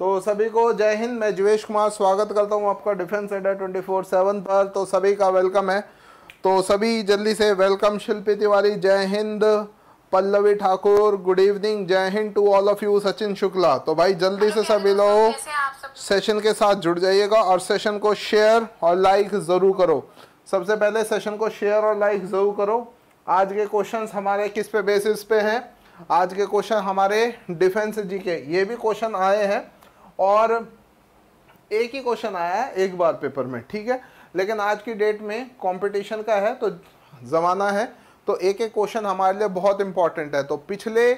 तो सभी को जय हिंद मैं जिवेश कुमार स्वागत करता हूं आपका defence Adda twenty four seven पर तो सभी का वेलकम है तो सभी जल्दी से वेलकम शिल्पी तिवारी जय हिंद पल्लवी ठाकुर गुड इवनिंग जय Hind to all of you Sachin Shukla तो भाई जल्दी से सभी लोग सेशन के साथ जुड़ जाइएगा और सेशन को शेयर और लाइक ज़रूर करो सबसे पहले सेशन को शेयर और लाइक ज़रूर करो आज के क्वेश्चंस हमारे किस पे बेसिस पे हैं आज के क्वेश्चन हमारे डिफेंस जी के ये भी क्वेश्चन आए हैं और एक ही क्वेश्चन आया है एक बार पेपर में ठीक है लेकिन आज की डेट में कंपटीशन का है तो ज़माना है तो एक एक क्वेश्चन हमारे लिए बहुत इंपॉर्टेंट है तो पिछले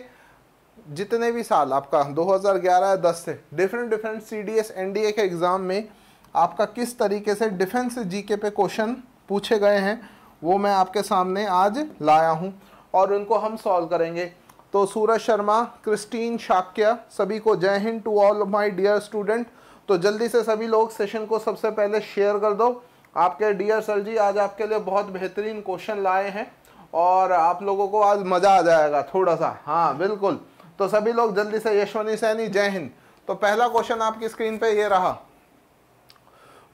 जितने भी साल आपका 2011 10 से different different C D S N D A के एग्ज़ाम में आपका किस तरीके से डिफेंस जीके पे क्वेश्चन पूछे गए हैं वो मैं आपके सामने आज लाया हूँ और उनको हम सॉल्व करेंगे तो सूरज शर्मा क्रिस्टीन शाक्या सभी को जय Hind to all my dear student तो जल्दी से सभी लोग सेशन को सबसे पहले शेयर कर दो आपके डियर सर जी आज आपके लिए बहुत बेहतरीन क्वेश्चन लाए हैं और आप लोगों को आज मज़ा आ जाएगा थोड़ा सा हाँ बिल्कुल तो सभी लोग जल्दी से यशवनी सैनी जय हिंद तो पहला क्वेश्चन आपकी स्क्रीन पे ये रहा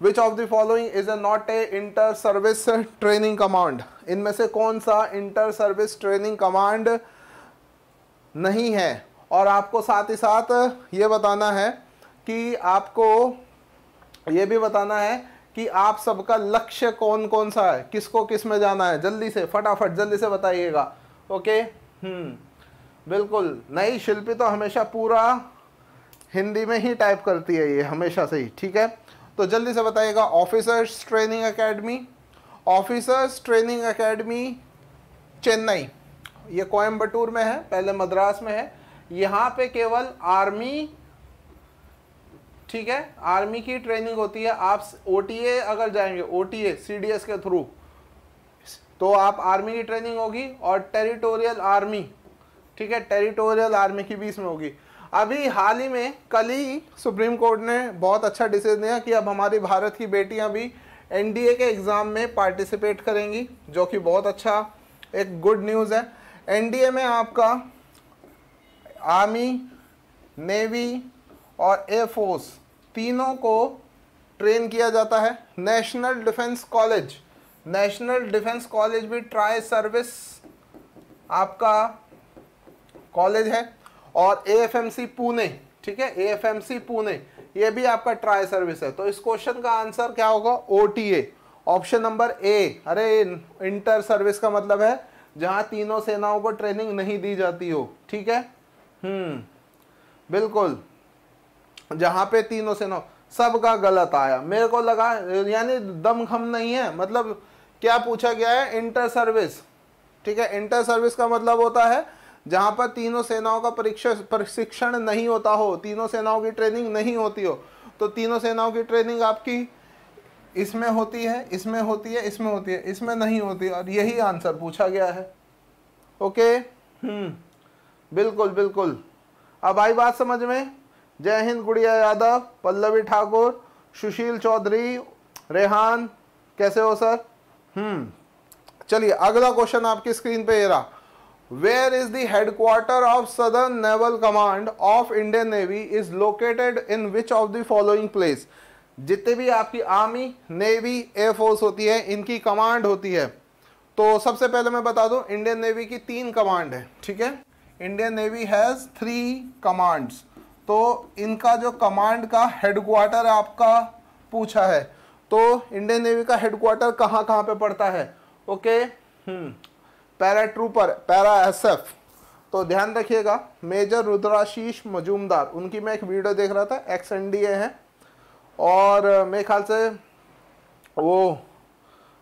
which of the following is a not a inter service training command इनमें से कौन सा इंटर सर्विस ट्रेनिंग कमांड नहीं है और आपको साथ ही साथ ये बताना है कि आपको ये भी बताना है कि आप सबका लक्ष्य कौन कौन सा है किसको किस में जाना है जल्दी से फटाफट जल्दी से बताइएगा ओके हम्म बिल्कुल नई शिल्पी तो हमेशा पूरा हिंदी में ही टाइप करती है ये हमेशा से ही ठीक है तो जल्दी से बताइएगा officers training academy officers training academy Chennai ये कोयम्बटूर में है पहले मद्रास में है यहाँ पे केवल आर्मी ठीक है आर्मी की ट्रेनिंग होती है आप ओ अगर जाएंगे ओ टी के थ्रू तो आप आर्मी की ट्रेनिंग होगी और टेरिटोरियल आर्मी ठीक है टेरिटोरियल आर्मी की बीच में होगी अभी हाल ही में कल ही सुप्रीम कोर्ट ने बहुत अच्छा डिसीजन दिया कि अब हमारी भारत की बेटियां भी एनडीए के एग्ज़ाम में पार्टिसिपेट करेंगी जो कि बहुत अच्छा एक गुड न्यूज़ है एनडीए में आपका आर्मी नेवी और एयरफोर्स तीनों को ट्रेन किया जाता है national defence college national defence college भी ट्राई सर्विस आपका कॉलेज है और एएफएमसी पुणे ठीक है एएफएमसी पुणे ये भी आपका ट्राई सर्विस है तो इस क्वेश्चन का आंसर क्या होगा ओ ऑप्शन नंबर ए अरे इंटर सर्विस का मतलब है जहां तीनों सेनाओं को ट्रेनिंग नहीं दी जाती हो ठीक है हम्म बिल्कुल जहां पे तीनों सेनाओं सबका गलत आया मेरे को लगा यानी दमखम नहीं है मतलब क्या पूछा गया है इंटर सर्विस ठीक है इंटर सर्विस का मतलब होता है जहां पर तीनों सेनाओं का परीक्षा प्रशिक्षण नहीं होता हो तीनों सेनाओं की ट्रेनिंग नहीं होती हो तो तीनों सेनाओं की ट्रेनिंग आपकी इसमें होती है इसमें होती है इसमें होती है इसमें नहीं होती और यही आंसर पूछा गया है ओके हम्म बिल्कुल बिल्कुल अब आई बात समझ में जय हिंद गुड़िया यादव पल्लवी ठाकुर सुशील चौधरी रेहान कैसे हो सर हम्म चलिए अगला क्वेश्चन आपकी स्क्रीन पे ये रहा where is the headquarter of southern naval command of indian navy is located in which of the following जितने भी आपकी आर्मी नेवी एयरफोर्स होती है इनकी कमांड होती है तो सबसे पहले मैं बता दूं इंडियन नेवी की तीन कमांड है ठीक है Indian navy has three commands तो इनका जो कमांड का हेडक्वार्टर आपका पूछा है तो इंडियन नेवी का हेडक्वार्टर कहाँ कहाँ पे पड़ता है okay hmm, para trooper para SF तो ध्यान रखिएगा मेजर रुद्राशीष मजूमदार उनकी मैं एक वीडियो देख रहा था एक्स एन डी ए हैं और मेरे ख्याल से वो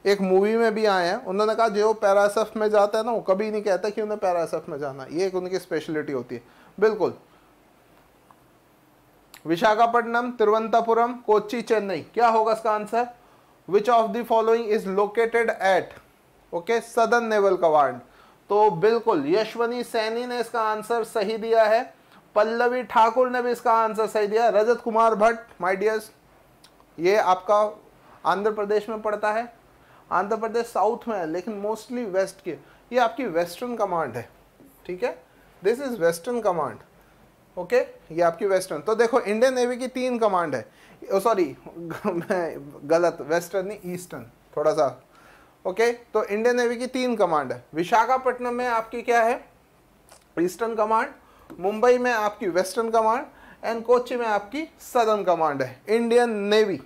एक मूवी में भी आए हैं उन्होंने कहा जो पैरासफ में जाता है ना वो कभी नहीं कहता कि उन्हें पैरासफ में जाना ये एक उनकी स्पेशलिटी होती है बिल्कुल विशाखापट्टनम तिरुवंतापुरम कोच्चि चेन्नई क्या होगा इसका answer which of the following is located at okay southern naval command तो बिल्कुल यशवनी सैनी ने इसका आंसर सही दिया है पल्लवी ठाकुर ने भी इसका आंसर सही दिया रजत कुमार भट्ट माय डियर्स ये आपका आंध्र प्रदेश में पड़ता है आंध्र प्रदेश साउथ में है लेकिन मोस्टली वेस्ट की ये आपकी वेस्टर्न कमांड है ठीक है this is western command okay ये आपकी वेस्टर्न तो देखो इंडियन नेवी की तीन कमांड है सॉरी मैं गलत वेस्टर्न नहीं ईस्टर्न थोड़ा सा ओके तो इंडियन नेवी की तीन कमांड है विशाखापट्टनम में आपकी क्या है ईस्टर्न कमांड मुंबई में आपकी वेस्टर्न कमांड एंड कोची में आपकी सदर्न कमांड है Indian navy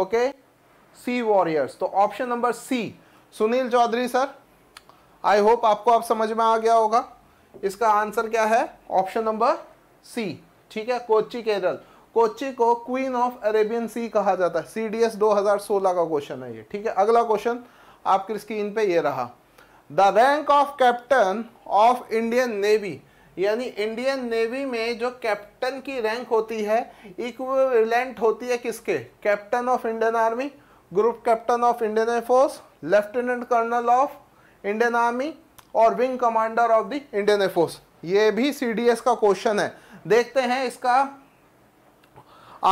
okay sea warriors तो option number C Sunil Chaudhary sir I hope आपको आप समझ में आ गया होगा इसका आंसर क्या है ऑप्शन नंबर सी ठीक है कोची केरल कोची को क्वीन ऑफ अरेबियन सी कहा जाता है सी डी एस दो हजार सोलह का क्वेश्चन है ये ठीक है अगला क्वेश्चन आपकी स्क्रीन पे ये रहा the rank of captain of Indian navy यानी इंडियन नेवी में जो कैप्टन की रैंक होती है इक्विवेलेंट होती है किसके captain of Indian army group captain of Indian air force lieutenant colonel of Indian army और wing commander of the Indian air force ये भी सी का क्वेश्चन है देखते हैं इसका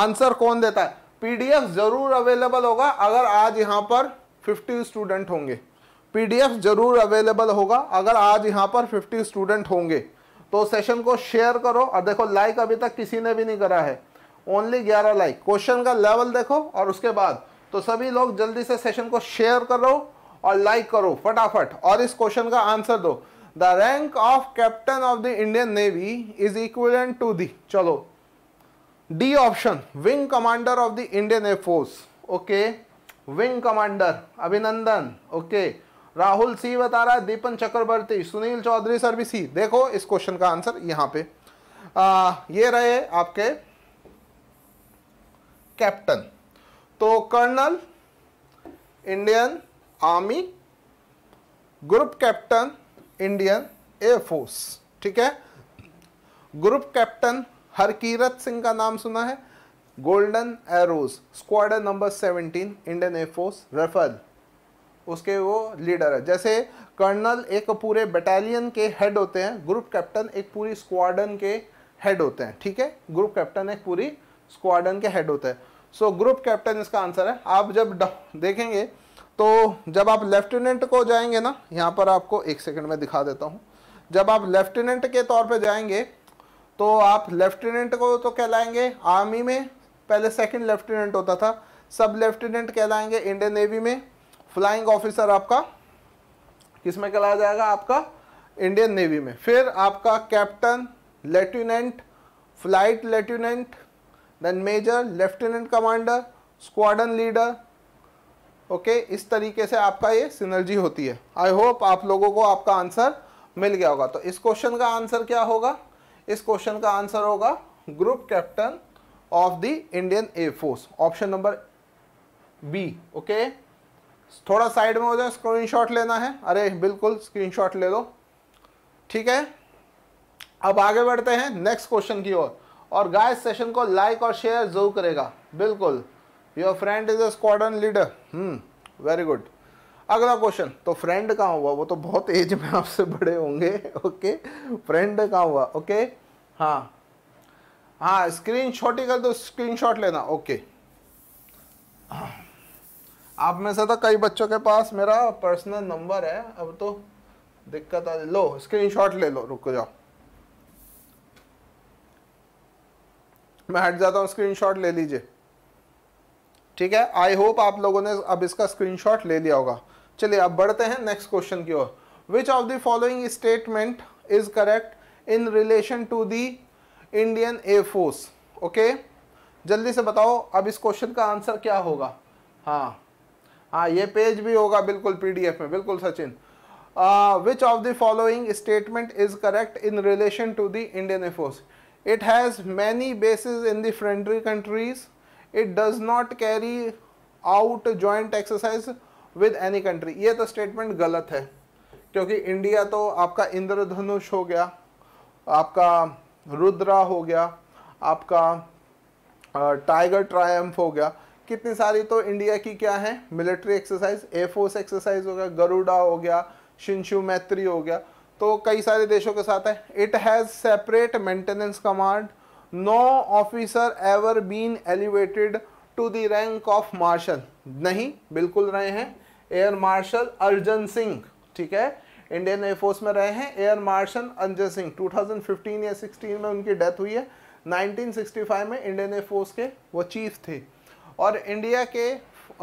आंसर कौन देता है पीडीएफ जरूर अवेलेबल होगा अगर आज यहाँ पर 50 स्टूडेंट होंगे पीडीएफ जरूर अवेलेबल होगा अगर आज यहाँ पर 50 स्टूडेंट होंगे तो सेशन को शेयर करो और देखो लाइक अभी तक किसी ने भी नहीं करा है ओनली ग्यारह लाइक क्वेश्चन का लेवल देखो और उसके बाद तो सभी लोग जल्दी से सेशन को शेयर करो और लाइक करो फटाफट और इस क्वेश्चन का आंसर दो the rank of captain of the Indian navy is equivalent to the चलो D option wing commander of the Indian air force okay wing commander Abhinandan okay okay. Rahul C बता रहा है दीपन चक्रवर्ती सुनील चौधरी सर भी सी देखो इस क्वेश्चन का आंसर यहां पे आ, ये रहे आपके कैप्टन तो colonel Indian army group captain Indian air force ठीक है ग्रुप कैप्टन हरकीरत सिंह का नाम सुना है golden arrows squadron number 17 Indian air force Rafale उसके वो लीडर है जैसे कर्नल एक पूरे बटालियन के हेड होते हैं ग्रुप कैप्टन एक पूरी स्क्वाडन के हेड होते हैं ठीक है ग्रुप कैप्टन एक पूरी स्क्वाडन के हेड होते हैं सो ग्रुप कैप्टन इसका आंसर है आप जब देखेंगे तो जब आप लेफ्टिनेंट को जाएंगे ना यहाँ पर आपको एक सेकंड में दिखा देता हूँ जब आप लेफ्टिनेंट के तौर पे जाएंगे तो आप लेफ्टिनेंट को तो कहलाएंगे आर्मी में पहले सेकंड लेफ्टिनेंट होता था सब लेफ्टिनेंट कहलाएंगे इंडियन नेवी में फ्लाइंग ऑफिसर आपका किसमें कहलाया जाएगा आपका इंडियन नेवी में फिर आपका captain lieutenant flight lieutenant then major lieutenant commander squadron leader okay इस तरीके से आपका ये सिनर्जी होती है आई होप आप लोगों को आपका आंसर मिल गया होगा तो इस क्वेश्चन का आंसर क्या होगा इस क्वेश्चन का आंसर होगा group captain of the Indian air force option number B okay थोड़ा साइड में हो जाए स्क्रीनशॉट लेना है अरे बिल्कुल शॉट ले लो ठीक है अब आगे बढ़ते हैं नेक्स्ट क्वेश्चन की ओर और, और गाय सेशन को लाइक और शेयर जरूर करेगा बिल्कुल your friend is a squadron leader hmm very good अगला क्वेश्चन तो फ्रेंड कहाँ हुआ वो तो बहुत एज में आपसे बड़े होंगे ओके फ्रेंड कहाँ हुआ ओके हाँ हाँ स्क्रीन शॉट ही कर दो स्क्रीन शॉट लेना ओके हाँ आप में से तो कई बच्चों के पास मेरा पर्सनल नंबर है अब तो दिक्कत आ लो स्क्रीनशॉट ले लो रुक जाओ मैं हट जाता हूँ स्क्रीन ले लीजिए ठीक है आई होप आप लोगों ने अब इसका स्क्रीन ले लिया होगा चलिए अब बढ़ते हैं नेक्स्ट क्वेश्चन की ओर which of the following statement is correct in relation to the Indian air force okay जल्दी से बताओ अब इस क्वेश्चन का आंसर क्या होगा हाँ हाँ ये पेज भी होगा बिल्कुल पीडीएफ में बिल्कुल Sachin which of the following statement is correct in relation to the Indian air force it has many basis in the friendly countries it does not carry out joint exercise with any country ये तो statement गलत है क्योंकि India तो आपका इंद्रधनुष हो गया आपका रुद्रा हो गया आपका टाइगर ट्रायम्फ हो गया कितनी सारी तो इंडिया की क्या है मिलिट्री एक्सरसाइज एयरफोर्स एक्सरसाइज हो गया गरुड़ा हो गया शिंशु मैत्री हो गया तो कई सारे देशों के साथ है it has separate maintenance command no officer ever been elevated to the rank of marshal नहीं बिल्कुल रहे हैं एयर मार्शल अर्जन सिंह ठीक है इंडियन एयरफोर्स में रहे हैं एयर मार्शल अर्जन सिंह 2015 या 16 में उनकी डेथ हुई है 1965 में इंडियन एयरफोर्स के वो चीफ थे और इंडिया के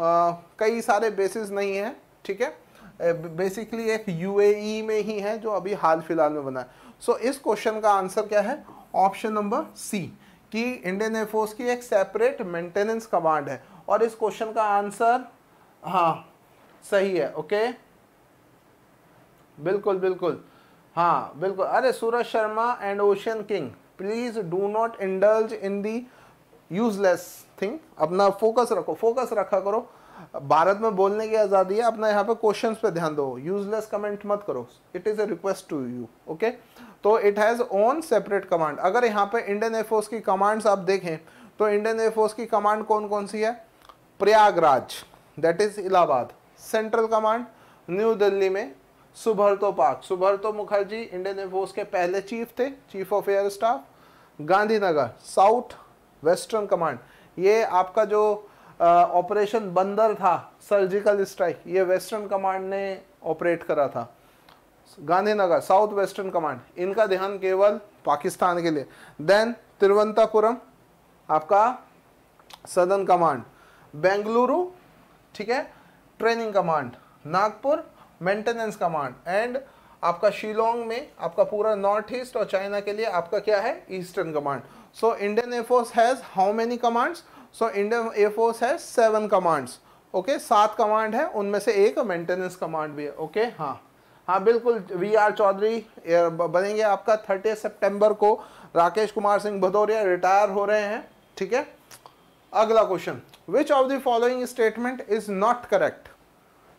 आ, कई सारे बेसिस नहीं हैं ठीक है बेसिकली एक यूएई e में ही है जो अभी हाल फिलहाल में बना है सो so, इस क्वेश्चन का आंसर क्या है ऑप्शन नंबर सी कि इंडियन एयरफोर्स की एक सेपरेट मेंटेनेंस कमांड है और इस क्वेश्चन का आंसर हाँ सही है ओके बिल्कुल बिल्कुल हाँ बिल्कुल अरे Suraj Sharma and ocean king please do not indulge in the useless thing अपना फोकस रखो फोकस रखा करो भारत में बोलने की आज़ादी है अपना यहाँ पे क्वेश्चन पे ध्यान दो यूजलेस कमेंट मत करो it is a request to you okay तो it has own separate command अगर यहाँ पे इंडियन एयरफोर्स की कमांड्स आप देखें तो इंडियन एयरफोर्स की कमांड कौन कौन सी है Prayagraj that is Allahabad central command new Delhi में सुभरतो पाक सुभरतो मुखर्जी इंडियन एयरफोर्स के पहले चीफ थे chief of air staff Gandhinagar south western command ये आपका जो ऑपरेशन बंदर था सर्जिकल स्ट्राइक ये वेस्टर्न कमांड ने ऑपरेट करा था गांधीनगर साउथ वेस्टर्न कमांड इनका ध्यान केवल पाकिस्तान के लिए देन तिरुवंतापुरम आपका सदर्न कमांड बेंगलुरु ठीक है training command Nagpur maintenance command and आपका शिलोंग में आपका पूरा नॉर्थ ईस्ट और चाइना के लिए आपका क्या है eastern command So Indian Air Force has how many commands? So Indian Air Force has seven commands. Okay okay, सात कमांड है उनमें से एक मेंटेनेंस कमांड भी है ओके okay, हाँ हाँ बिल्कुल वी आर चौधरी बनेंगे आपका थर्टी सितंबर को राकेश कुमार सिंह भदौरिया रिटायर हो रहे हैं ठीक है अगला question which of the following statement is not correct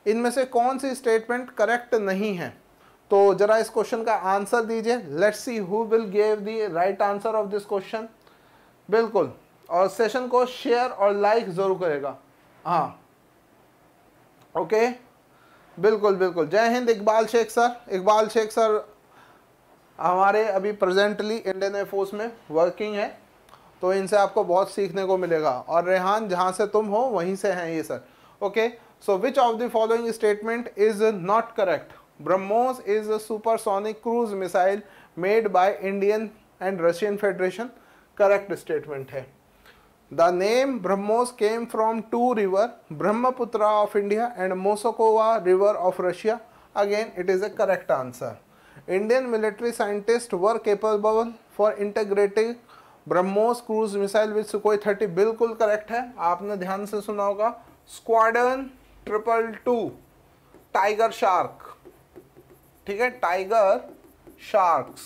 इनमें से कौन सी स्टेटमेंट करेक्ट नहीं है तो जरा इस क्वेश्चन का आंसर दीजिए let see who will gave the right answer of this question बिल्कुल और सेशन को शेयर और लाइक ज़रूर करेगा हाँ ओके बिल्कुल बिल्कुल जय हिंद इकबाल शेख सर इकबाल शेख सर हमारे अभी प्रेजेंटली इंडियन एयरफोर्स में वर्किंग है तो इनसे आपको बहुत सीखने को मिलेगा और रेहान जहाँ से तुम हो वहीं से हैं ये sir okay so which of the following statement is not correct BrahMos is a supersonic cruise missile made by Indian and Russian federation correct statement है the name BrahMos came from two river Brahmaputra of India and Moskva river of Russia again it is a correct answer Indian military scientist were capable for integrating BrahMos cruise missile with Sukhoi thirty बिल्कुल correct है आपने ध्यान से सुना होगा squadron triple two tiger shark ठीक है tiger sharks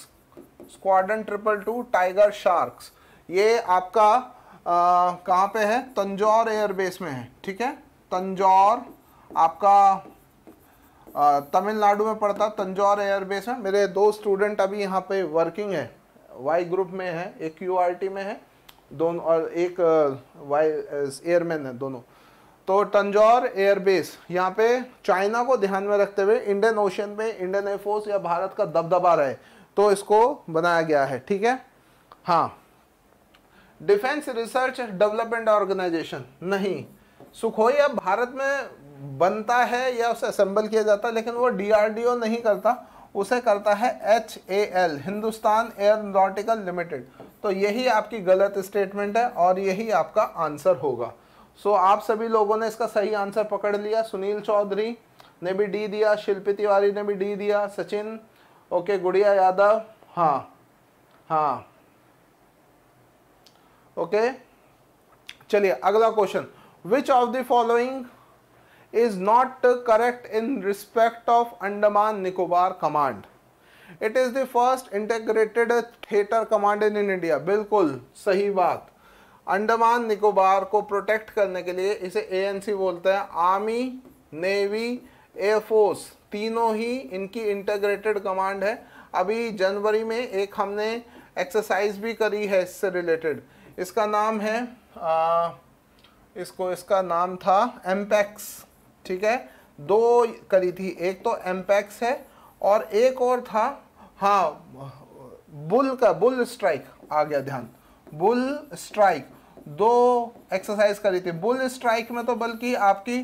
squadron triple two tiger sharks ये आपका कहाँ पे है तंजौर एयरबेस में है ठीक है तंजौर आपका तमिलनाडु में पड़ता तंजौर एयरबेस में मेरे दो स्टूडेंट अभी यहाँ पे वर्किंग है वाई ग्रुप में है एक यू में है दोनों और एक वाई एयरमैन है दोनों तो तंजौर एयरबेस यहाँ पे चाइना को ध्यान में रखते हुए इंडियन ओशन में इंडियन एयरफोर्स या भारत का दबदबा रहे तो इसको बनाया गया है ठीक है हाँ डिफेंस रिसर्च डेवलपमेंट ऑर्गेनाइजेशन नहीं सुखोई अब भारत में बनता है या उसे असेंबल किया जाता है लेकिन वो डीआरडीओ नहीं करता उसे करता है H A L Hindustan aeronautical limited तो यही आपकी गलत स्टेटमेंट है और यही आपका आंसर होगा सो so, आप सभी लोगों ने इसका सही आंसर पकड़ लिया सुनील चौधरी ने भी डी दिया शिल्पी तिवारी ने भी डी दिया सचिन ओके गुड़िया यादव हाँ हाँ ओके चलिए अगला question which of the following is not correct in respect of Andaman Nicobar command it is the first integrated theatre command in India बिल्कुल सही बात अंडमान निकोबार को प्रोटेक्ट करने के लिए इसे एएनसी बोलते हैं आर्मी नेवी एयरफोर्स तीनों ही इनकी इंटीग्रेटेड कमांड है अभी जनवरी में एक हमने एक्सरसाइज भी करी है इससे रिलेटेड इसका नाम है आ, इसको इसका नाम था एमपैक्स ठीक है दो करी थी एक तो एम्पैक्स है और एक और था हाँ बुल का बुल स्ट्राइक आ गया ध्यान बुल स्ट्राइक दो एक्सरसाइज करी थी बुल स्ट्राइक में तो बल्कि आपकी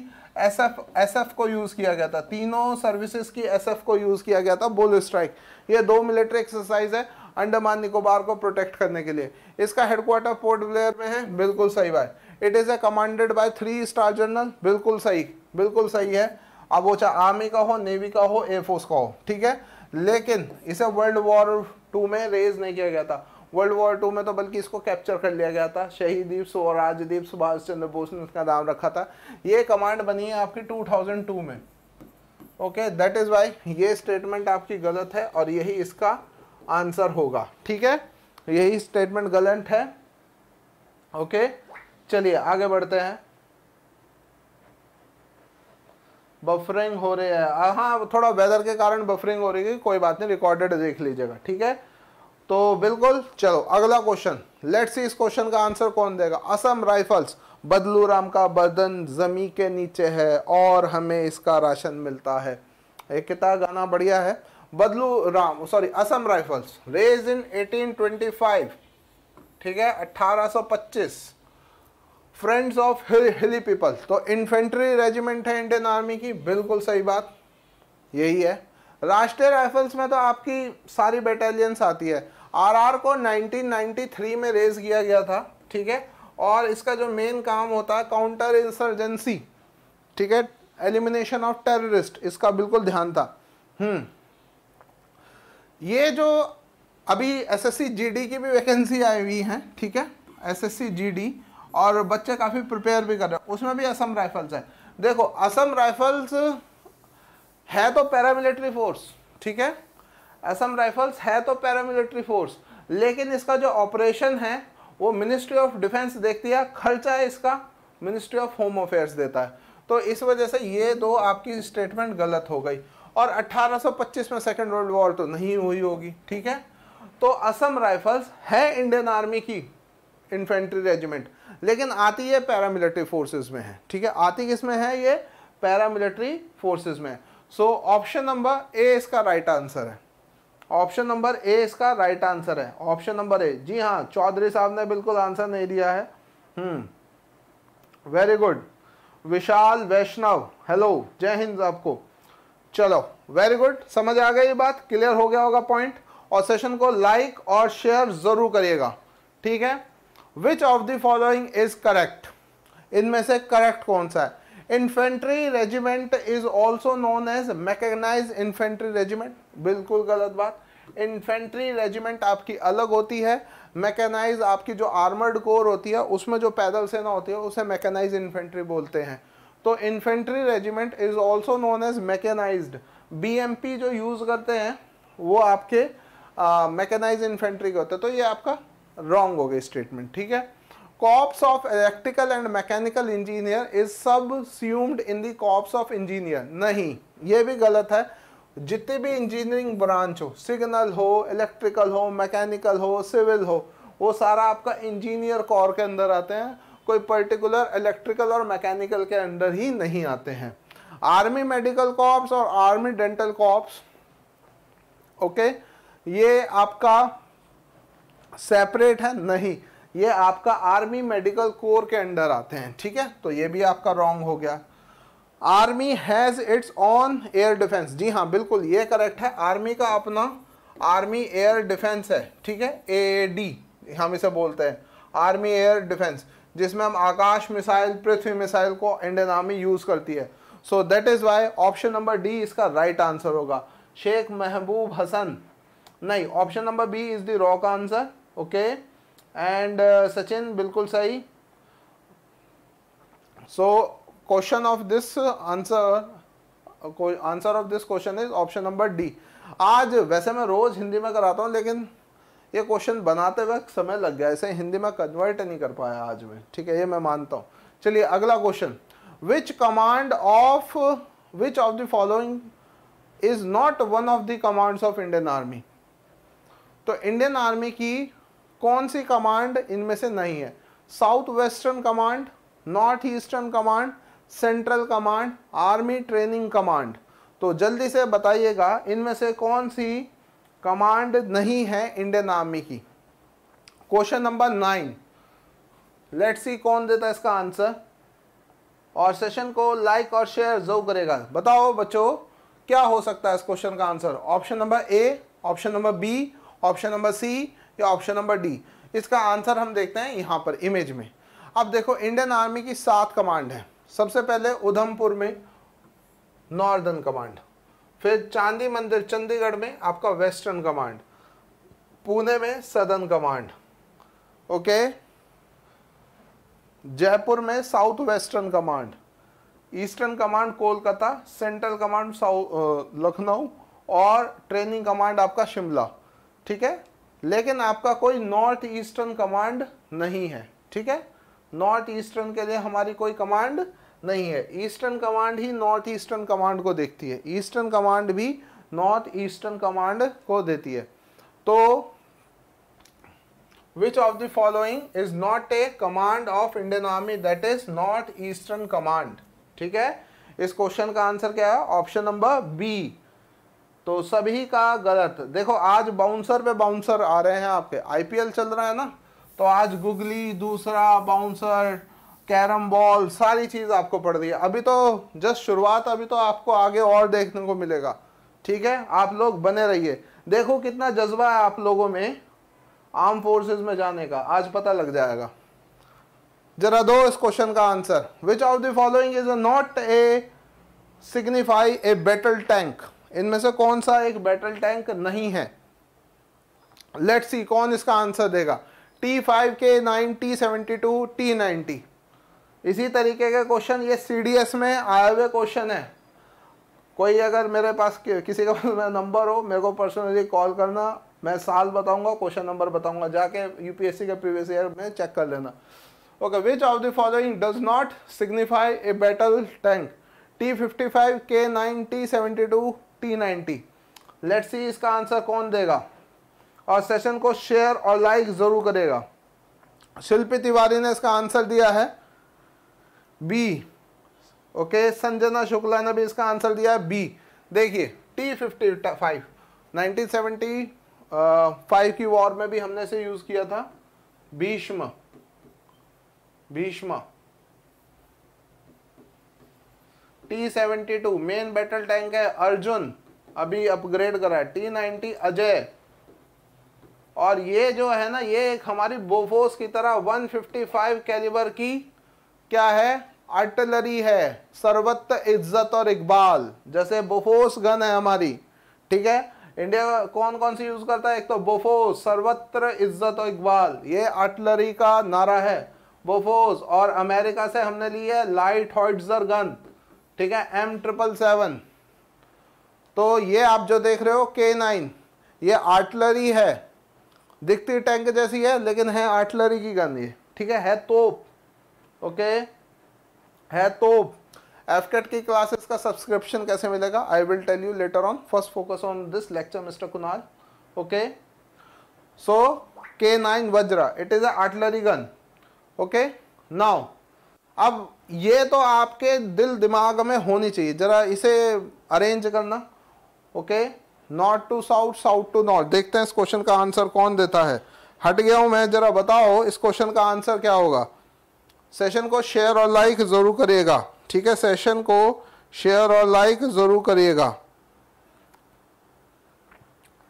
एसएफ एसएफ को यूज़ किया गया था तीनों सर्विसेज की एसएफ को यूज़ किया गया था बुल स्ट्राइक ये दो मिलिट्री एक्सरसाइज है अंडमान निकोबार को प्रोटेक्ट करने के लिए इसका हेडक्वार्टर पोर्ट ब्लेयर में है बिल्कुल सही बात it is a commanded by three star general बिल्कुल सही बिल्कुल सही है अब वो चाहे आर्मी का हो नेवी का हो एयरफोर्स का हो ठीक है लेकिन इसे वर्ल्ड वॉर टू में रेज नहीं किया गया था वर्ल्ड वॉर टू में तो बल्कि इसको कैप्चर कर लिया गया था शहीदीप और राजदीप सुभाष चंद्र बोस ने उसका नाम रखा था ये कमांड बनी है आपकी 2002 में ओके दैट इज़ वाई ये स्टेटमेंट आपकी गलत है और यही इसका आंसर होगा ठीक है यही स्टेटमेंट गलत है ओके चलिए आगे बढ़ते हैं बफरिंग हो रही है हाँ थोड़ा वेदर के कारण बफरिंग हो रही है कोई बात नहीं रिकॉर्डेड देख लीजिएगा ठीक है तो बिल्कुल चलो अगला क्वेश्चन लेट्स सी इस क्वेश्चन का आंसर कौन देगा असम राइफल्स बदलू राम का बदन जमी के नीचे है और हमें इसका राशन मिलता है एक किताब गाना बढ़िया है Badlu Ram sorry Assam rifles raise in 1825 ठीक है 1825 friends of hill hilly people तो इन्फेंट्री रेजिमेंट है इंडियन आर्मी की बिल्कुल सही बात यही है राष्ट्रीय राइफल्स में तो आपकी सारी बेटालियंस आती है आरआर को 1993 में रेज किया गया था ठीक है और इसका जो मेन काम होता है काउंटर इंसर्जेंसी ठीक है एलिमिनेशन ऑफ टेररिस्ट इसका बिल्कुल ध्यान था हम्म ये जो अभी एसएससी जीडी की भी वैकेंसी आई हुई है ठीक है एसएससी जीडी और बच्चे काफ़ी प्रिपेयर भी कर रहे हैं उसमें भी असम राइफल्स है देखो असम राइफल्स है तो पैरामिलिट्री फोर्स ठीक है असम राइफल्स है तो पैरामिलिट्री फोर्स लेकिन इसका जो ऑपरेशन है वो मिनिस्ट्री ऑफ डिफेंस देखती है खर्चा है इसका मिनिस्ट्री ऑफ होम अफेयर्स देता है तो इस वजह से ये दो आपकी स्टेटमेंट गलत हो गई और 1825 में सेकेंड वर्ल्ड वॉर तो नहीं हुई होगी ठीक है तो असम राइफल्स है इंडियन आर्मी की इन्फेंट्री रेजिमेंट लेकिन आती ये पैरामिलिट्री फोर्सेस में है ठीक है आती किस में है ये पैरामिलिट्री फोर्सेस में सो ऑप्शन नंबर ए इसका राइट right आंसर है ऑप्शन नंबर ए इसका राइट आंसर है ऑप्शन नंबर ए जी हाँ चौधरी साहब ने बिल्कुल आंसर नहीं दिया है hmm very good Vishal Vaishnav hello Jai Hind आपको चलो वेरी गुड समझ आ गया ये बात क्लियर हो गया होगा पॉइंट और सेशन को लाइक और शेयर जरूर करिएगा ठीक है which of the following is correct इनमें से करेक्ट कौन सा है infantry regiment is also known as mechanise infantry regiment बिल्कुल गलत बात इन्फेंट्री रेजिमेंट आपकी अलग होती है मैकेनाइज आपकी जो आर्मर्ड कोर होती है उसमें जो पैदल सेना होती है उसे मैकेनाइज इन्फेंट्री बोलते हैं तो infantry regiment is also known as M P जो यूज़ करते हैं वो आपके मैकेनाइज इन्फेंट्री के होते हैं तो ये आपका रॉन्ग हो गया स्टेटमेंट ठीक है of electrical and and engineer is सब subsumed in the corps of engineer नहीं ये भी गलत है जितने भी इंजीनियरिंग ब्रांच हो सिग्नल हो इलेक्ट्रिकल हो मैकेनिकल हो सिविल हो वो सारा आपका इंजीनियर कॉर के अंदर आते हैं कोई पर्टिकुलर इलेक्ट्रिकल और मैकेनिकल के अंडर ही नहीं आते हैं आर्मी मेडिकल कॉप्स और आर्मी डेंटल कॉप्स ओके ये आपका सेपरेट है नहीं ये आपका आर्मी मेडिकल कोर के अंडर आते हैं ठीक है तो ये भी आपका रॉन्ग हो गया army has its own air defence जी हाँ बिल्कुल ये करेक्ट है आर्मी का अपना आर्मी एयर डिफेंस है ठीक है ए डी हम इसे बोलते हैं आर्मी एयर डिफेंस जिसमें हम आकाश मिसाइल पृथ्वी मिसाइल को इंडियन आर्मी यूज़ करती है so that is why option number D इसका राइट right आंसर होगा शेख महबूब हसन नहीं option number B is the rock answer okay and Sachin बिल्कुल सही so question of this answer answer of this question is option number D आज वैसे मैं रोज़ हिंदी में कराता हूँ लेकिन ये क्वेश्चन बनाते वक्त समय लग गया ऐसे हिंदी में कन्वर्ट नहीं कर पाया आज मैं ठीक है ये मैं मानता हूँ चलिए अगला question which command of which of the following is not one of the commands of Indian army तो इंडियन आर्मी की कौन सी कमांड इनमें से नहीं है south western command north eastern command central command army training command तो जल्दी से बताइएगा इनमें से कौन सी कमांड नहीं है इंडियन आर्मी की question number nine let's see कौन देता है इसका आंसर और सेशन को लाइक और शेयर जरूर करेगा बताओ बच्चों क्या हो सकता है इस क्वेश्चन का answer option number A option number B option number C या ऑप्शन नंबर डी इसका आंसर हम देखते हैं यहाँ पर इमेज में अब देखो इंडियन आर्मी की सात कमांड है सबसे पहले उधमपुर में नॉर्दर्न कमांड फिर चांदी मंदिर चंडीगढ़ में आपका वेस्टर्न कमांड पुणे में सदर्न कमांड ओके जयपुर में south western command eastern command Kolkata central command Lucknow और ट्रेनिंग कमांड आपका शिमला ठीक है लेकिन आपका कोई नॉर्थ ईस्टर्न कमांड नहीं है ठीक है नॉर्थ ईस्टर्न के लिए हमारी कोई कमांड नहीं है ईस्टर्न कमांड ही नॉर्थ ईस्टर्न कमांड को देखती है ईस्टर्न कमांड भी नॉर्थ ईस्टर्न कमांड को देती है तो which of the following is not a command of Indian army that is north eastern command ठीक है इस क्वेश्चन का आंसर क्या है ऑप्शन नंबर बी तो सभी का गलत देखो आज बाउंसर पे बाउंसर आ रहे हैं आपके आईपीएल चल रहा है ना तो आज गुगली दूसरा बाउंसर कैरम बॉल सारी चीज़ आपको पड़ रही है अभी तो जस्ट शुरुआत अभी तो आपको आगे और देखने को मिलेगा ठीक है आप लोग बने रहिए देखो कितना जज्बा है आप लोगों में आर्म फोर्सेस में जाने का आज पता लग जाएगा जरा दो इस क्वेश्चन का answer which of the following is not a signify a battle tank इनमें से कौन सा एक बैटल टैंक नहीं है लेट्स सी कौन इसका आंसर देगा T five K nine T seventy two T ninety इसी तरीके के क्वेश्चन ये एस में आए हुए क्वेश्चन है कोई अगर मेरे पास किसी का पास नंबर हो मेरे को पर्सनली कॉल करना मैं साल बताऊंगा क्वेश्चन नंबर बताऊंगा जाके यूपीएससी के प्रीवियस ईयर में चेक कर लेना okay which of the following does not signify a battle tank T fifty five K nine T seventy two T ninety let see इसका आंसर कौन देगा और सेशन को शेयर और लाइक ज़रूर करेगा शिल्पी तिवारी ने इसका आंसर दिया है बी ओके संजना शुक्ला ने भी इसका आंसर दिया है बी देखिए T fifty five nineteen seventy five की वॉर में भी हमने इसे यूज़ किया था Bhishma Bhishma T seventy two main battle tank है अर्जुन अभी अपग्रेड करा है टी नाइनटी अजय और ये जो है ना ये एक हमारी बोफोस की तरह 155 कैलिबर की क्या है आर्टिलरी है सर्वत्र इज्जत और इकबाल जैसे बोफोस गन है हमारी ठीक है इंडिया कौन कौन सी यूज़ करता है एक तो बोफोस सर्वत्र इज्जत और इकबाल ये आर्टिलरी का नारा है बोफोस और अमेरिका से हमने ली है लाइट हॉइटर गन ठीक है एम ट्रिपल सेवन तो ये आप जो देख रहे हो के नाइन ये आर्टलरी है दिखती टैंक जैसी है लेकिन है आर्टलरी की गन ये ठीक है है तोप ओके है तोप एफकेट की क्लासेस का सब्सक्रिप्शन कैसे मिलेगा I will tell you later on first focus on this lecture mister Kunal okay so K nine Vajra it is a artillery gun okay now अब ये तो आपके दिल दिमाग में होनी चाहिए ज़रा इसे अरेंज करना okay north to south south to north देखते हैं इस क्वेश्चन का आंसर कौन देता है हट गया हूं मैं ज़रा बताओ इस क्वेश्चन का आंसर क्या होगा सेशन को शेयर और लाइक ज़रूर करिएगा ठीक है सेशन को शेयर और लाइक ज़रूर करिएगा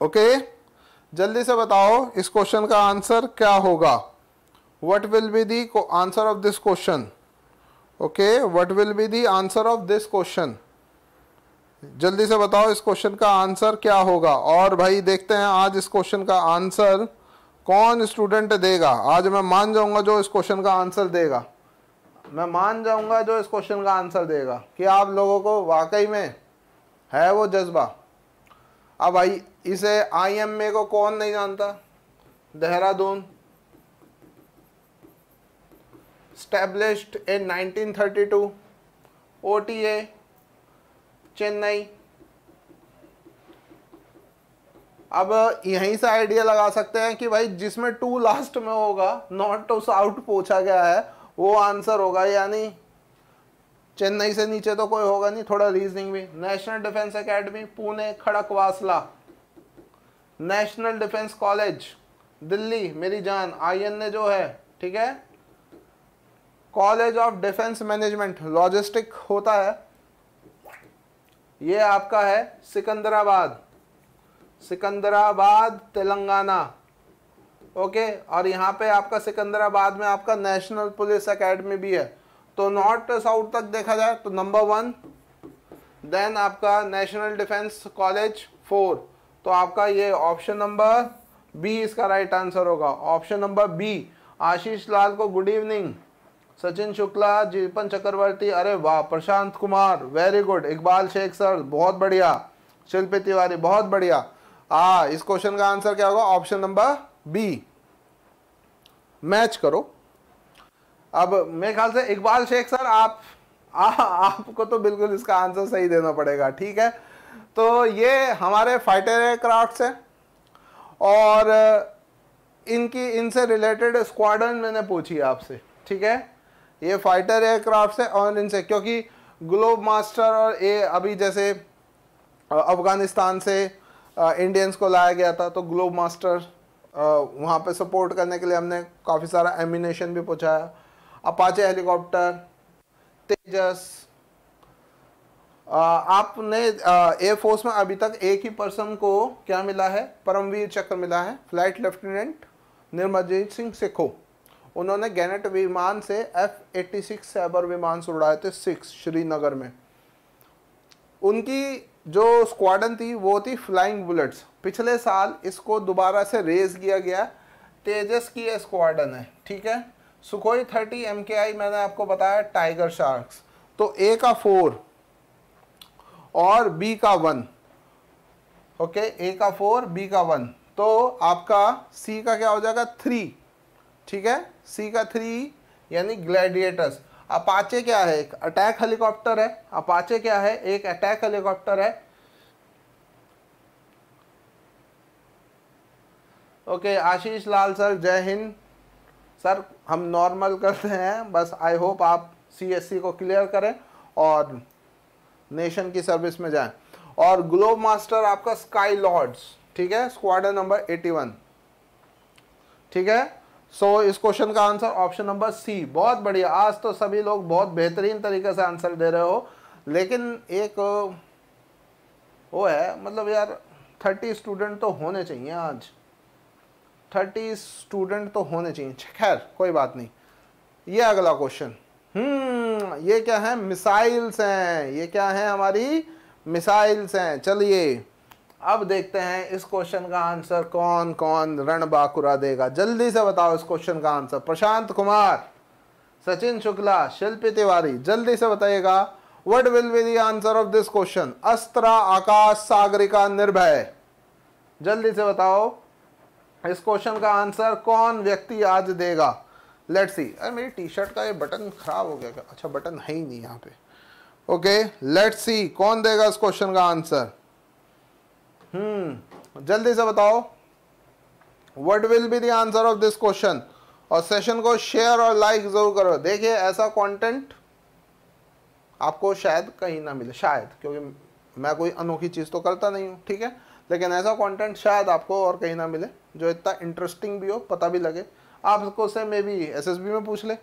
ओके जल्दी से बताओ इस क्वेश्चन का आंसर क्या होगा what will be the answer of this question okay what will be the answer of this question जल्दी से बताओ इस क्वेश्चन का आंसर क्या होगा और भाई देखते हैं आज इस क्वेश्चन का आंसर कौन स्टूडेंट देगा आज मैं मान जाऊंगा जो इस क्वेश्चन का आंसर देगा मैं मान जाऊंगा जो इस क्वेश्चन का आंसर देगा कि आप लोगों को वाकई में है वो जज्बा अब भाई इसे आईएमए को कौन नहीं जानता Dehradun established in 1932 OTA Chennai अब यहीं से आइडिया लगा सकते हैं कि भाई जिसमें टू लास्ट में होगा नॉट टू साउथ पूछा गया है वो आंसर होगा यानी चेन्नई से नीचे तो कोई होगा नहीं थोड़ा रीजनिंग भी national defence academy Pune Khadakwasla national defence college Delhi मेरी जान आई ए जो है ठीक है college of defence management logistic होता है ये आपका है सिकंदराबाद सिकंदराबाद तेलंगाना ओके और यहाँ पे आपका सिकंदराबाद में आपका नेशनल पुलिस एकेडमी भी है तो नॉर्थ साउथ तक देखा जाए तो नंबर वन देन आपका नेशनल डिफेंस कॉलेज फोर तो आपका ये ऑप्शन नंबर बी इसका राइट आंसर होगा option number B Ashish Lal को गुड इवनिंग सचिन शुक्ला जीपन चक्रवर्ती अरे वाह Prashant Kumar very good Iqbal Sheikh sir बहुत बढ़िया शिल्पी तिवारी बहुत बढ़िया आ इस क्वेश्चन का आंसर क्या होगा ऑप्शन नंबर बी मैच करो अब मेरे ख्याल से इकबाल शेख सर आप आ, आपको तो बिल्कुल इसका आंसर सही देना पड़ेगा ठीक है तो ये हमारे फाइटर एयरक्राफ्ट हैं और इनकी इनसे रिलेटेड स्क्वाडन मैंने पूछी आपसे ठीक है ये फाइटर एयरक्राफ्ट है और इनसे क्योंकि ग्लोब मास्टर और ये अभी जैसे अफ़गानिस्तान से इंडियंस को लाया गया था तो ग्लोब मास्टर वहाँ पे सपोर्ट करने के लिए हमने काफ़ी सारा एमिनेशन भी पहुँचाया अपाचे हेलीकॉप्टर तेजस आपने एयरफोर्स में अभी तक एक ही पर्सन को क्या मिला है परमवीर चक्र मिला है फ्लाइट लेफ्टिनेंट निर्मलजीत सिंह सिखो उन्होंने गैनेट विमान से एफ एट्टी सिक्स सैबर विमान से उड़ाए थे सिक्स श्रीनगर में उनकी जो स्क्वाडन थी वो थी फ्लाइंग बुलेट्स पिछले साल इसको दोबारा से रेज किया गया तेजस की स्क्वाडन है ठीक है सुखोई थर्टी एम के आई मैंने आपको बताया टाइगर शार्क्स तो ए का फोर और बी का वन ओके ए का फोर बी का वन तो आपका सी का क्या हो जाएगा थ्री ठीक है सी का थ्री यानी ग्लैडिएटर्स अपाचे क्या है एक अटैक हेलीकॉप्टर है अपाचे क्या है एक अटैक हेलीकॉप्टर है okay Ashish Lal sir Jai Hind sir हम नॉर्मल करते हैं बस आई होप आप सी को क्लियर करें और नेशन की सर्विस में जाएं और ग्लोब मास्टर आपका स्काई लॉर्ड्स ठीक है स्क्वाडन नंबर 81 ठीक है सो so, इस क्वेश्चन का आंसर ऑप्शन नंबर सी बहुत बढ़िया आज तो सभी लोग बहुत बेहतरीन तरीके से आंसर दे रहे हो लेकिन एक वो है मतलब यार थर्टी स्टूडेंट तो होने चाहिए आज थर्टी स्टूडेंट तो होने चाहिए खैर कोई बात नहीं ये अगला क्वेश्चन हम्म ये क्या है मिसाइल्स हैं ये क्या है हमारी मिसाइल्स हैं चलिए अब देखते हैं इस क्वेश्चन का आंसर कौन कौन रण बाकुरा देगा जल्दी से बताओ इस क्वेश्चन का आंसर प्रशांत कुमार सचिन शुक्ला शिल्पी तिवारी जल्दी से बताइएगा what will be the answer of this question Astra Akash Sagarika Nirbhay जल्दी से बताओ इस क्वेश्चन का आंसर कौन व्यक्ति आज देगा लेट्स सी अरे मेरी टी शर्ट का ये बटन खराब हो गया अच्छा बटन है ही नहीं यहाँ पे ओके लेट्स सी कौन देगा इस क्वेश्चन का आंसर हम्म जल्दी से बताओ what will be the answer of this question और सेशन को शेयर और लाइक जरूर करो देखिए ऐसा कंटेंट आपको शायद कहीं ना मिले शायद क्योंकि मैं कोई अनोखी चीज़ तो करता नहीं हूँ ठीक है लेकिन ऐसा कंटेंट शायद आपको और कहीं ना मिले जो इतना इंटरेस्टिंग भी हो पता भी लगे आपको से मे बी एस में पूछ ले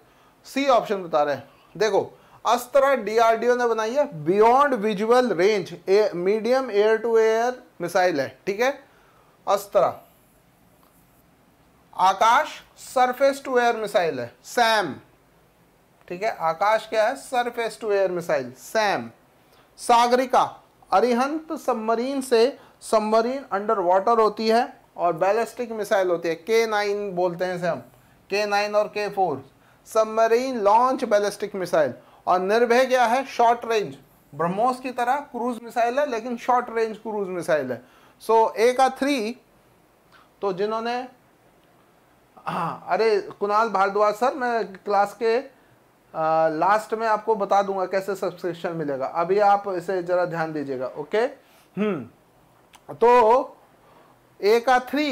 सी ऑप्शन बता रहे हैं देखो अस्त्र डी ने बनाई है beyond visual range a medium air to air missile है ठीक है Astra Akash surface to air missile है सैम ठीक है आकाश क्या है surface to air missile SAM Sagarika Arihant submarine से सबमरीन अंडर वाटर होती है और बैलिस्टिक मिसाइल होती है के नाइन बोलते हैं इसे हम के नाइन और K four submarine launch ballistic missile और निर्भय क्या है शॉर्ट रेंज ब्रह्मोस की तरह क्रूज मिसाइल है लेकिन शॉर्ट रेंज क्रूज मिसाइल है सो ए का थ्री तो जिन्होंने हाँ अरे कुणाल भारद्वाज सर मैं क्लास के आ, लास्ट में आपको बता दूंगा कैसे सब्सक्रिप्शन मिलेगा अभी आप इसे ज़रा ध्यान दीजिएगा ओके हम्म तो ए का थ्री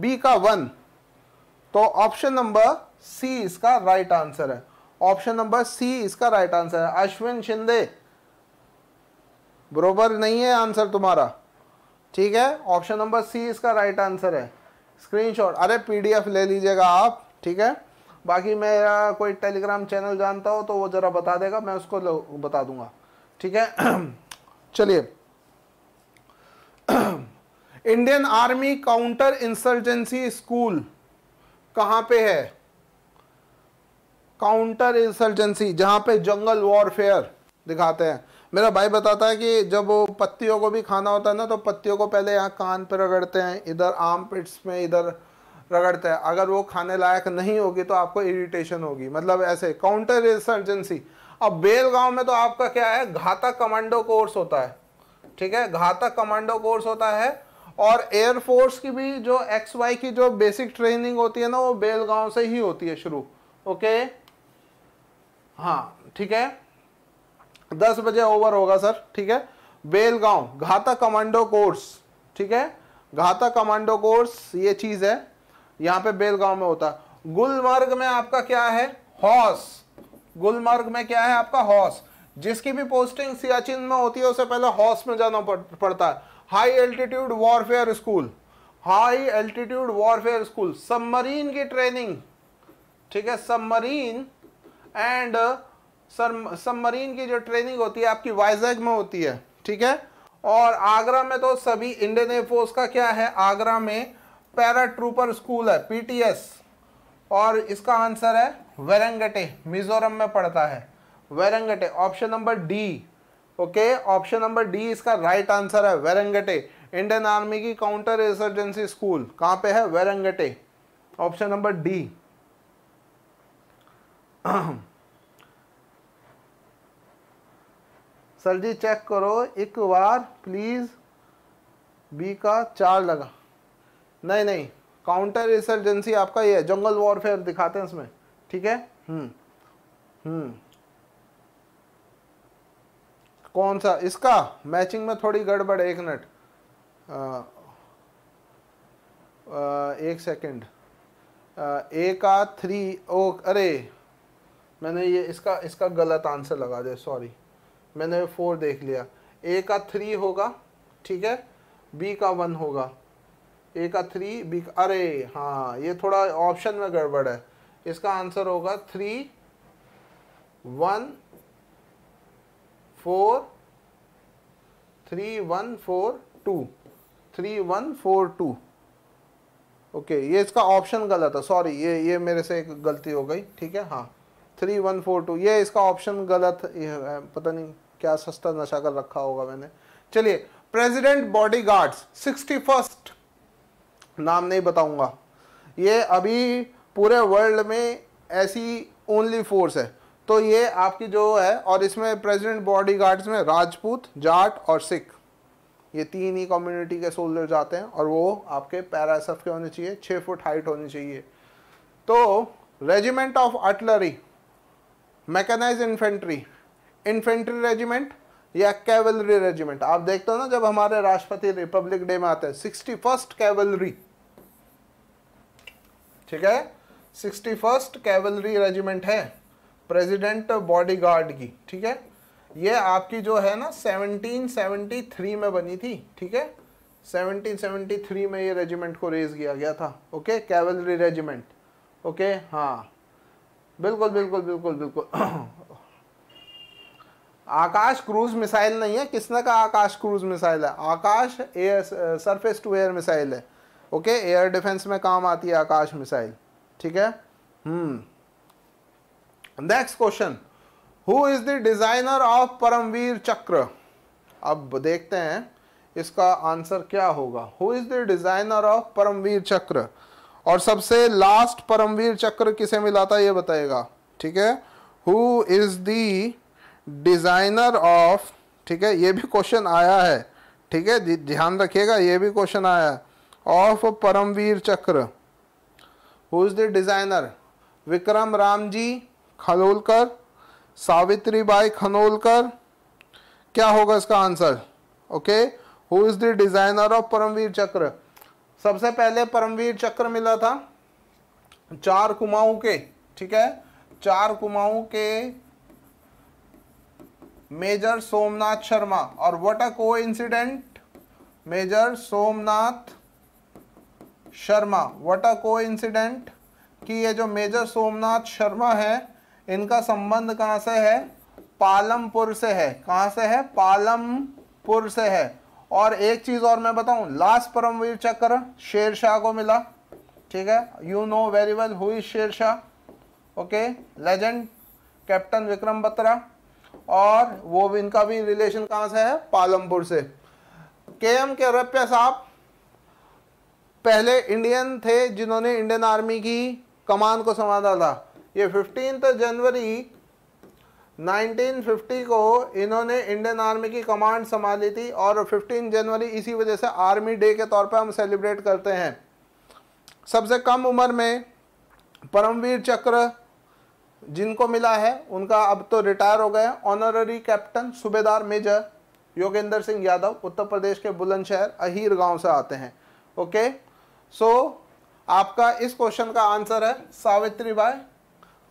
बी का वन तो ऑप्शन नंबर सी इसका राइट आंसर है ऑप्शन नंबर सी इसका राइट आंसर है अश्विन शिंदे बरोबर नहीं है आंसर तुम्हारा ठीक है ऑप्शन नंबर सी इसका राइट आंसर है स्क्रीनशॉट अरे पीडीएफ ले लीजिएगा आप ठीक है बाकी मेरा कोई टेलीग्राम चैनल जानता हो तो वो ज़रा बता देगा मैं उसको बता दूंगा ठीक है चलिए Indian army counter insurgency school कहाँ पे है काउंटर इंसर्जेंसी जहां पे जंगल वॉरफेयर दिखाते हैं मेरा भाई बताता है कि जब वो पत्तियों को भी खाना होता है ना तो पत्तियों को पहले यहाँ कान पर रगड़ते हैं इधर आम पिट्स में इधर रगड़ते हैं अगर वो खाने लायक नहीं होगी तो आपको इरिटेशन होगी मतलब ऐसे काउंटर इंसर्जेंसी अब बेलगांव में तो आपका क्या है घातक कमांडो कोर्स होता है ठीक है घातक कमांडो कोर्स होता है और एयरफोर्स की भी जो एक्स वाई की जो बेसिक ट्रेनिंग होती है ना वो बेलगांव से ही होती है शुरू ओके हाँ ठीक है दस बजे ओवर होगा सर ठीक है बेलगांव घाता कमांडो कोर्स ठीक है घाता कमांडो कोर्स ये चीज़ है यहाँ पे बेलगांव में होता है गुलमर्ग में आपका क्या है हॉस गुलमर्ग में क्या है आपका हॉस जिसकी भी पोस्टिंग सियाचिन में होती है उससे पहले हॉस में जाना पड़ता है high altitude warfare school high altitude warfare school submarine की ट्रेनिंग ठीक है सबमरीन एंड सर सबमरीन की जो ट्रेनिंग होती है आपकी वाइजैग में होती है ठीक है और आगरा में तो सभी इंडियन एयरफोर्स का क्या है आगरा में पैरा ट्रूपर स्कूल है पीटीएस और इसका आंसर है वेरंगटे मिजोरम में पड़ता है Vairengte option number D okay option number D इसका राइट आंसर है वेरंगटे इंडियन आर्मी की काउंटर इंसर्जेंसी स्कूल कहाँ पे है Vairengte option number D sir जी चेक करो एक बार प्लीज़ बी का चार लगा नहीं नहीं काउंटर इंसर्जेंसी आपका ये है जंगल वॉरफेयर दिखाते हैं इसमें ठीक है हम्म हम्म कौन सा इसका मैचिंग में थोड़ी गड़बड़ एक मिनट एक सेकंड ए का थ्री ओ अरे मैंने ये इसका इसका गलत आंसर लगा दिया सॉरी मैंने फोर देख लिया ए का थ्री होगा ठीक है बी का वन होगा ए का थ्री बी का अरे हाँ ये थोड़ा ऑप्शन में गड़बड़ है इसका आंसर होगा three one four three one four two three one four two okay ये इसका ऑप्शन गलत है सॉरी ये ये मेरे से एक गलती हो गई ठीक है हाँ थ्री वन फोर टू ये इसका ऑप्शन गलत पता नहीं क्या सस्ता नशा कर रखा होगा मैंने चलिए president body guards sixty first नाम नहीं बताऊंगा ये अभी पूरे वर्ल्ड में ऐसी ओनली फोर्स है तो ये आपकी जो है और इसमें प्रेसिडेंट बॉडी गार्ड्स में राजपूत जाट और सिख ये तीन ही कम्युनिटी के सोल्जर्स आते हैं और वो आपके पैरासफ के होने चाहिए छः फुट हाइट होनी चाहिए तो regiment of artillery mechanise infantry infantry regiment या कैवलरी रेजिमेंट आप देखते हो ना जब हमारे राष्ट्रपति रिपब्लिक डे में आते हैं सिक्सटी फर्स्ट कैवलरी ठीक है सिक्सटी फर्स्ट कैवलरी रेजिमेंट है प्रेसिडेंट बॉडीगार्ड की ठीक है ये आपकी जो है ना 1773 में बनी थी ठीक है 1773 में ये रेजिमेंट को रेज किया गया था ओके कैवलरी रेजिमेंट ओके हाँ बिल्कुल बिल्कुल बिल्कुल बिल्कुल आकाश क्रूज मिसाइल नहीं है किसने का आकाश क्रूज मिसाइल है Akash air surface to air missile है ओके एयर डिफेंस में काम आती है आकाश मिसाइल ठीक है hmm next question who is the designer of Paramvir Chakra अब देखते हैं इसका आंसर क्या होगा who is the designer of Paramvir Chakra और सबसे लास्ट परमवीर चक्र किसे मिला था ये बताएगा ठीक है who is the designer of ठीक है ये भी क्वेश्चन आया है ठीक है ध्यान रखिएगा ये भी क्वेश्चन आया है of Paramvir Chakra who is the designer Vikram Ram ji Khanolkar Savitri Bai Khanolkar क्या होगा इसका answer okay who is the designer of Paramvir Chakra सबसे पहले परमवीर चक्र मिला था चार कुमाऊं के ठीक है चार कुमाऊं के मेजर सोमनाथ शर्मा और what a coincident major Somnath Sharma what a coincident कि ये जो मेजर सोमनाथ शर्मा है इनका संबंध कहाँ से है पालमपुर से है कहाँ से है पालमपुर से है और एक चीज़ और मैं बताऊं लास्ट परमवीर चक्र शेर शाह को मिला ठीक है you know very well who is Sher Shah okay legend captain Vikram Batra और वो भी इनका भी रिलेशन कहाँ से है पालमपुर से के एम के रप्या साहब पहले इंडियन थे जिन्होंने इंडियन आर्मी की कमान को संभाला था ये फिफ्टीन जनवरी 1950 को इन्होंने इंडियन आर्मी की कमांड संभाली थी और 15 जनवरी इसी वजह से आर्मी डे के तौर पर हम सेलिब्रेट करते हैं सबसे कम उम्र में परमवीर चक्र जिनको मिला है उनका अब तो रिटायर हो गए honorary captain Subedar major Yogendra Singh Yadav Uttar Pradesh के बुलंदशहर अहीर गांव से आते हैं ओके सो so, आपका इस क्वेश्चन का आंसर है सावित्री बाई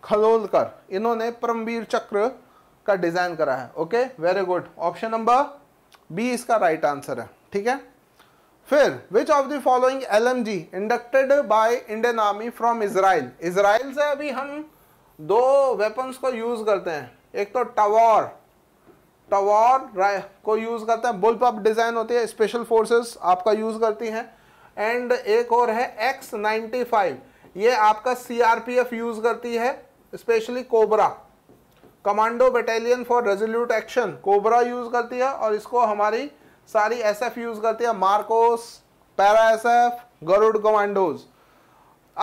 खलोलकर इन्होंने परमवीर चक्र का डिज़ाइन करा है okay very good option number B इसका राइट right आंसर है ठीक है फिर which of the following L M G inducted by Indian army from Israel Israel से अभी हम दो वेपन्स को यूज़ करते हैं एक तो टवॉर टवार को यूज़ करते हैं बुल पप डिज़ाइन होती है स्पेशल फोर्सेस आपका यूज़ करती हैं एंड एक और है एक्स नाइन्टी फाइव ये आपका C R P F use करती है specially cobra commando battalion for resolute action cobra use करती है और इसको हमारी सारी एसएफ यूज़ करती है MARCOS para SF Garud commandos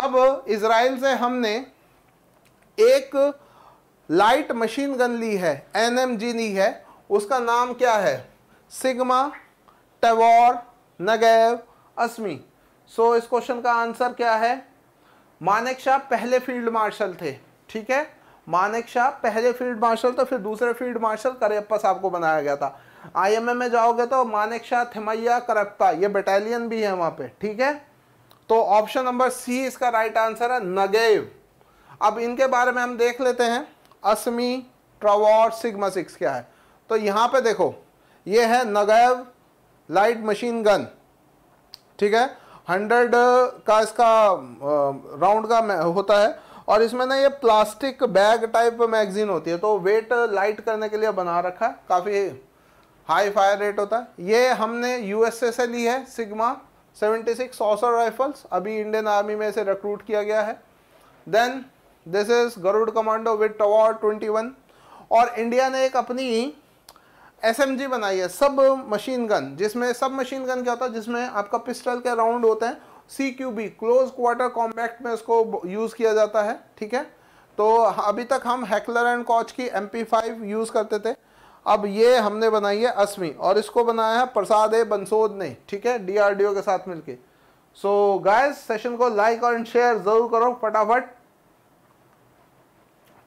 अब इसराइल से हमने एक लाइट मशीन गन ली है एनएमजी ली है उसका नाम क्या है sigma Tavor Negev Asmi so so, इस क्वेश्चन का आंसर क्या है मानेक शाह पहले फील्ड मार्शल थे ठीक है मानेक शाह पहले फील्ड मार्शल तो फिर दूसरे फील्ड मार्शल करियप्पा साहब को बनाया गया था आईएमए में जाओगे तो मानेक शाह थिमैया करप्पा ये बटालियन भी है वहां पे ठीक है तो ऑप्शन नंबर सी इसका राइट आंसर है नगेव अब इनके बारे में हम देख लेते हैं असमी ट्रवॉर सिग्मा सिक्स क्या है तो यहाँ पे देखो ये है नगेव लाइट मशीन गन ठीक है हंड्रेड का इसका राउंड का होता है और इसमें ना ये प्लास्टिक बैग टाइप मैगजीन होती है तो वेट लाइट करने के लिए बना रखा है काफ़ी हाई फायर रेट होता है ये हमने यूएसए से ली है सिग्मा 76 सिक्स राइफल्स अभी इंडियन आर्मी में इसे रिक्रूट किया गया है then this is Garud commando with Tavor 21 और इंडिया ने एक अपनी एस बनाई है सब मशीन गन जिसमें सब मशीन गन क्या होता है जिसमें आपका पिस्टल के राउंड होते हैं C Q B close quarter compact में इसको यूज़ किया जाता है ठीक है तो अभी तक हम हैकलर एंड कॉच की एम यूज़ करते थे अब ये हमने बनाई है अश्वी और इसको बनाया है प्रसाद ए बंसोद ने ठीक है डीआरडीओ के साथ मिलके सो गाइस सेशन को लाइक और शेयर जरूर करो फटाफट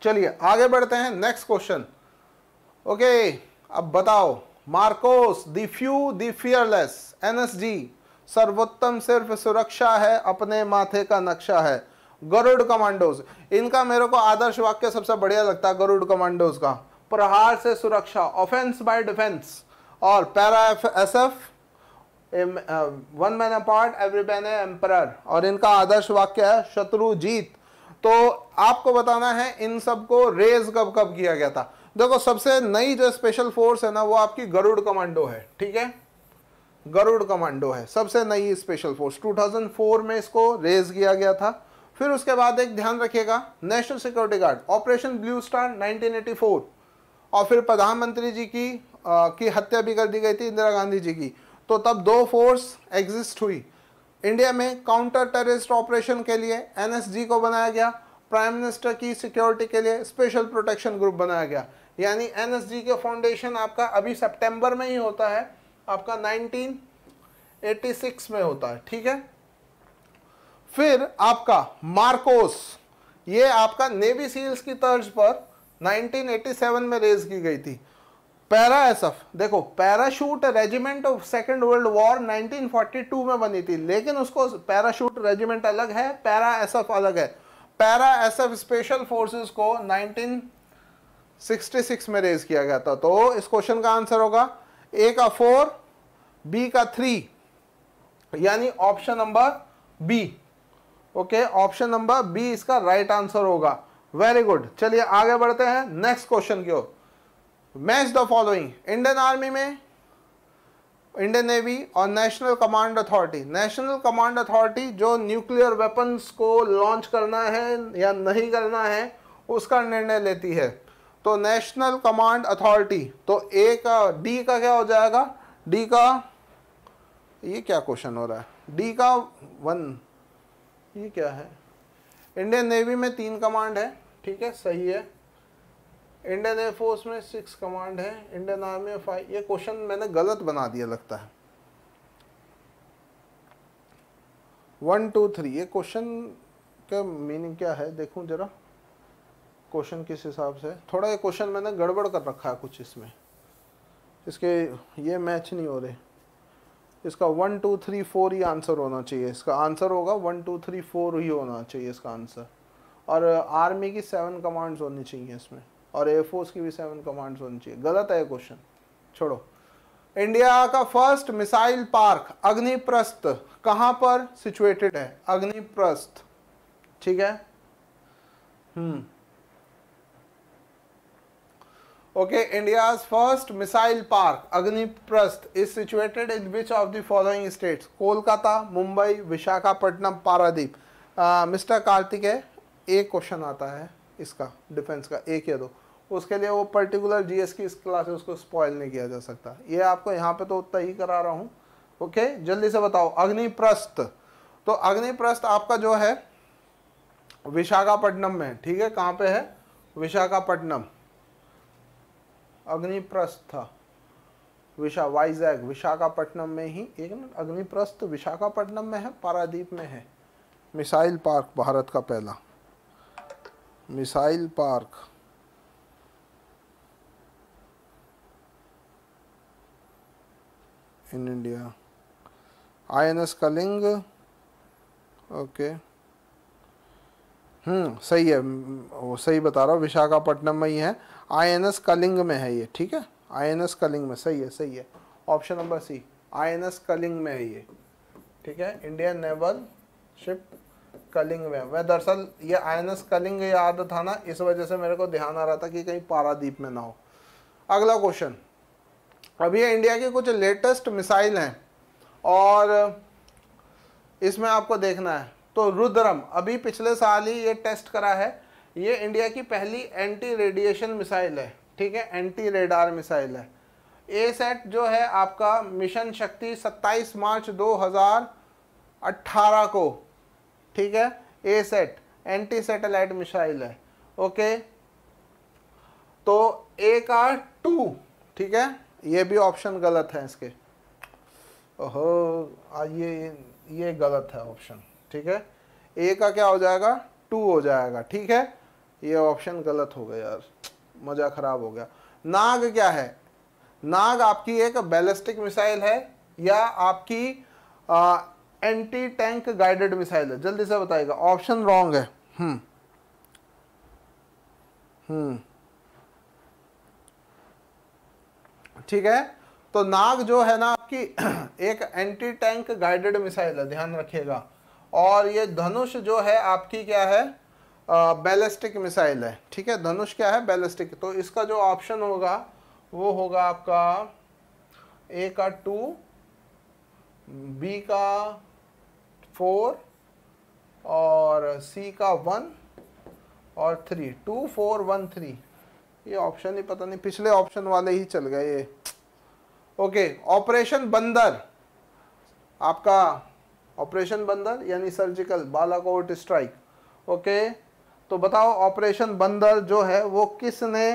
चलिए आगे बढ़ते हैं नेक्स्ट क्वेश्चन ओके अब बताओ MARCOS the few the fearless NSG सर्वोत्तम सिर्फ सुरक्षा है अपने माथे का नक्शा है गरुड़ कमांडोज इनका मेरे को आदर्श वाक्य सबसे बढ़िया लगता है गरुड़ कमांडोज का प्रहार से सुरक्षा ऑफेंस बाय डिफेंस और para S F one man apart every man emperor और इनका आदर्श वाक्य है शत्रु जीत तो आपको बताना है इन सबको रेज कब कब किया गया था देखो सबसे नई जो स्पेशल फोर्स है ना वो आपकी गरुड़ कमांडो है ठीक है गरुड़ कमांडो है सबसे नई स्पेशल फोर्स 2004 में इसको रेज किया गया था फिर उसके बाद एक ध्यान रखिएगा national security guard operation blue star 1984 और फिर प्रधानमंत्री जी की आ, की हत्या भी कर दी गई थी इंदिरा गांधी जी की तो तब दो फोर्स एग्जिस्ट हुई इंडिया में काउंटर टेररिस्ट ऑपरेशन के लिए एन को बनाया गया प्राइम मिनिस्टर की सिक्योरिटी के लिए स्पेशल प्रोटेक्शन ग्रुप बनाया गया यानी एनएसजी के फाउंडेशन आपका अभी सितंबर में ही होता है आपका 1986 में होता है ठीक है फिर आपका मार्कोस ये आपका नेवी सील्स की तर्ज पर 1987 में रेज की गई थी पैरा एसफ देखो parachute regiment of second world war 1942 में बनी थी लेकिन उसको पैराशूट रेजिमेंट अलग है पैरा एसफ अलग है पैरा एसफ स्पेशल फोर्सेस को 1966 में रेज किया गया था तो इस क्वेश्चन का आंसर होगा ए का फोर बी का थ्री यानी option number B okay option number B इसका राइट आंसर होगा वेरी गुड चलिए आगे बढ़ते हैं नेक्स्ट क्वेश्चन की ओर match the following Indian army में इंडियन नेवी और national command authority national command authority जो न्यूक्लियर वेपन्स को लॉन्च करना है या नहीं करना है उसका निर्णय लेती है तो नेशनल कमांड अथॉरिटी तो ए का डी का क्या हो जाएगा डी का ये क्या क्वेश्चन हो रहा है डी का वन ये क्या है इंडियन नेवी में तीन कमांड है ठीक है सही है इंडियन एयरफोर्स में सिक्स कमांड है इंडियन आर्मी में फाइव ये क्वेश्चन मैंने गलत बना दिया लगता है वन टू थ्री ये क्वेश्चन का मीनिंग क्या है देखूं जरा क्वेश्चन किस हिसाब से थोड़ा ये क्वेश्चन मैंने गड़बड़ कर रखा है कुछ इसमें इसके ये मैच नहीं हो रहे इसका वन टू थ्री फोर ही आंसर होना चाहिए इसका आंसर होगा वन टू थ्री फोर ही होना चाहिए इसका आंसर और आर्मी की सेवन कमांड्स होनी चाहिए इसमें और एयरफोर्स की भी सेवन कमांड्स होनी चाहिए गलत है क्वेश्चन छोड़ो इंडिया का फर्स्ट मिसाइल पार्क अग्निप्रस्थ कहाँ पर सिचुएटेड है अग्निप्रस्थ ठीक है hmm okay India first missile park Agniprastha is situated in which of the following states Kolkata Mumbai Visakhapatnam Paradip mister Kartik है एक क्वेश्चन आता है इसका डिफेंस का एक या दो उसके लिए वो पर्टिकुलर एस की इस क्लास है उसको स्पॉयल नहीं किया जा सकता ये आपको यहाँ पे तो उतना ही करा रहा हूँ ओके जल्दी से बताओ अग्निप्रस्थ तो अग्निप्रस्थ आपका जो है विशाखापट्टनम में ठीक है कहाँ पे है विशाखापट्टनम अग्निप्रस्थ विशा वाइजैग विशाखापट्टनम में ही एक मिनट अग्निप्रस्थ विशाखापट्टनम में है पारादीप में है मिसाइल पार्क भारत का पहला missile park in India I N S Kalinga okay hmm सही है वो सही बता रहा हूँ विशाखापट्टनम में ही है आई एन एस कलिंग में है ये ठीक है आई एन एस कलिंग में सही है सही है option number C I N S Kalinga में है ये ठीक है इंडियन नेवल शिप कलिंग में वह दरअसल ये आई एन एस कलिंग याद था ना इस वजह से मेरे को ध्यान आ रहा था कि कहीं पारादीप में ना हो अगला क्वेश्चन अभी इंडिया के कुछ लेटेस्ट मिसाइल हैं और इसमें आपको देखना है तो रुद्रम अभी पिछले साल ही ये टेस्ट करा है ये इंडिया की पहली एंटी रेडिएशन मिसाइल है ठीक है एंटी रेडार मिसाइल है ए सेट जो है आपका मिशन शक्ति 27 मार्च 2018 को ठीक है A SAT anti satellite missile है ओके तो ए का टू ठीक है ये भी ऑप्शन गलत है इसके ओहो ये ये गलत है ऑप्शन ठीक है ए का क्या हो जाएगा टू हो जाएगा ठीक है ये ऑप्शन गलत हो गया यार मज़ा ख़राब हो गया नाग क्या है नाग आपकी एक बैलिस्टिक मिसाइल है या आपकी आ, एंटी टैंक गाइडेड मिसाइल है जल्दी से बताएगा ऑप्शन रॉन्ग है हम्म हम्म ठीक है तो नाग जो है ना आपकी एक एंटी टैंक गाइडेड मिसाइल है ध्यान रखिएगा और ये धनुष जो है आपकी क्या है बैलिस्टिक मिसाइल है ठीक है धनुष क्या है बैलिस्टिक तो इसका जो ऑप्शन होगा वो होगा आपका ए का टू बी का फोर और सी का वन और three two four one three ये ऑप्शन ही पता नहीं पिछले ऑप्शन वाले ही चल गए ये ओके ऑपरेशन बंदर आपका ऑपरेशन बंदर यानी सर्जिकल बालाकोट स्ट्राइक ओके तो बताओ ऑपरेशन बंदर जो है वो किसने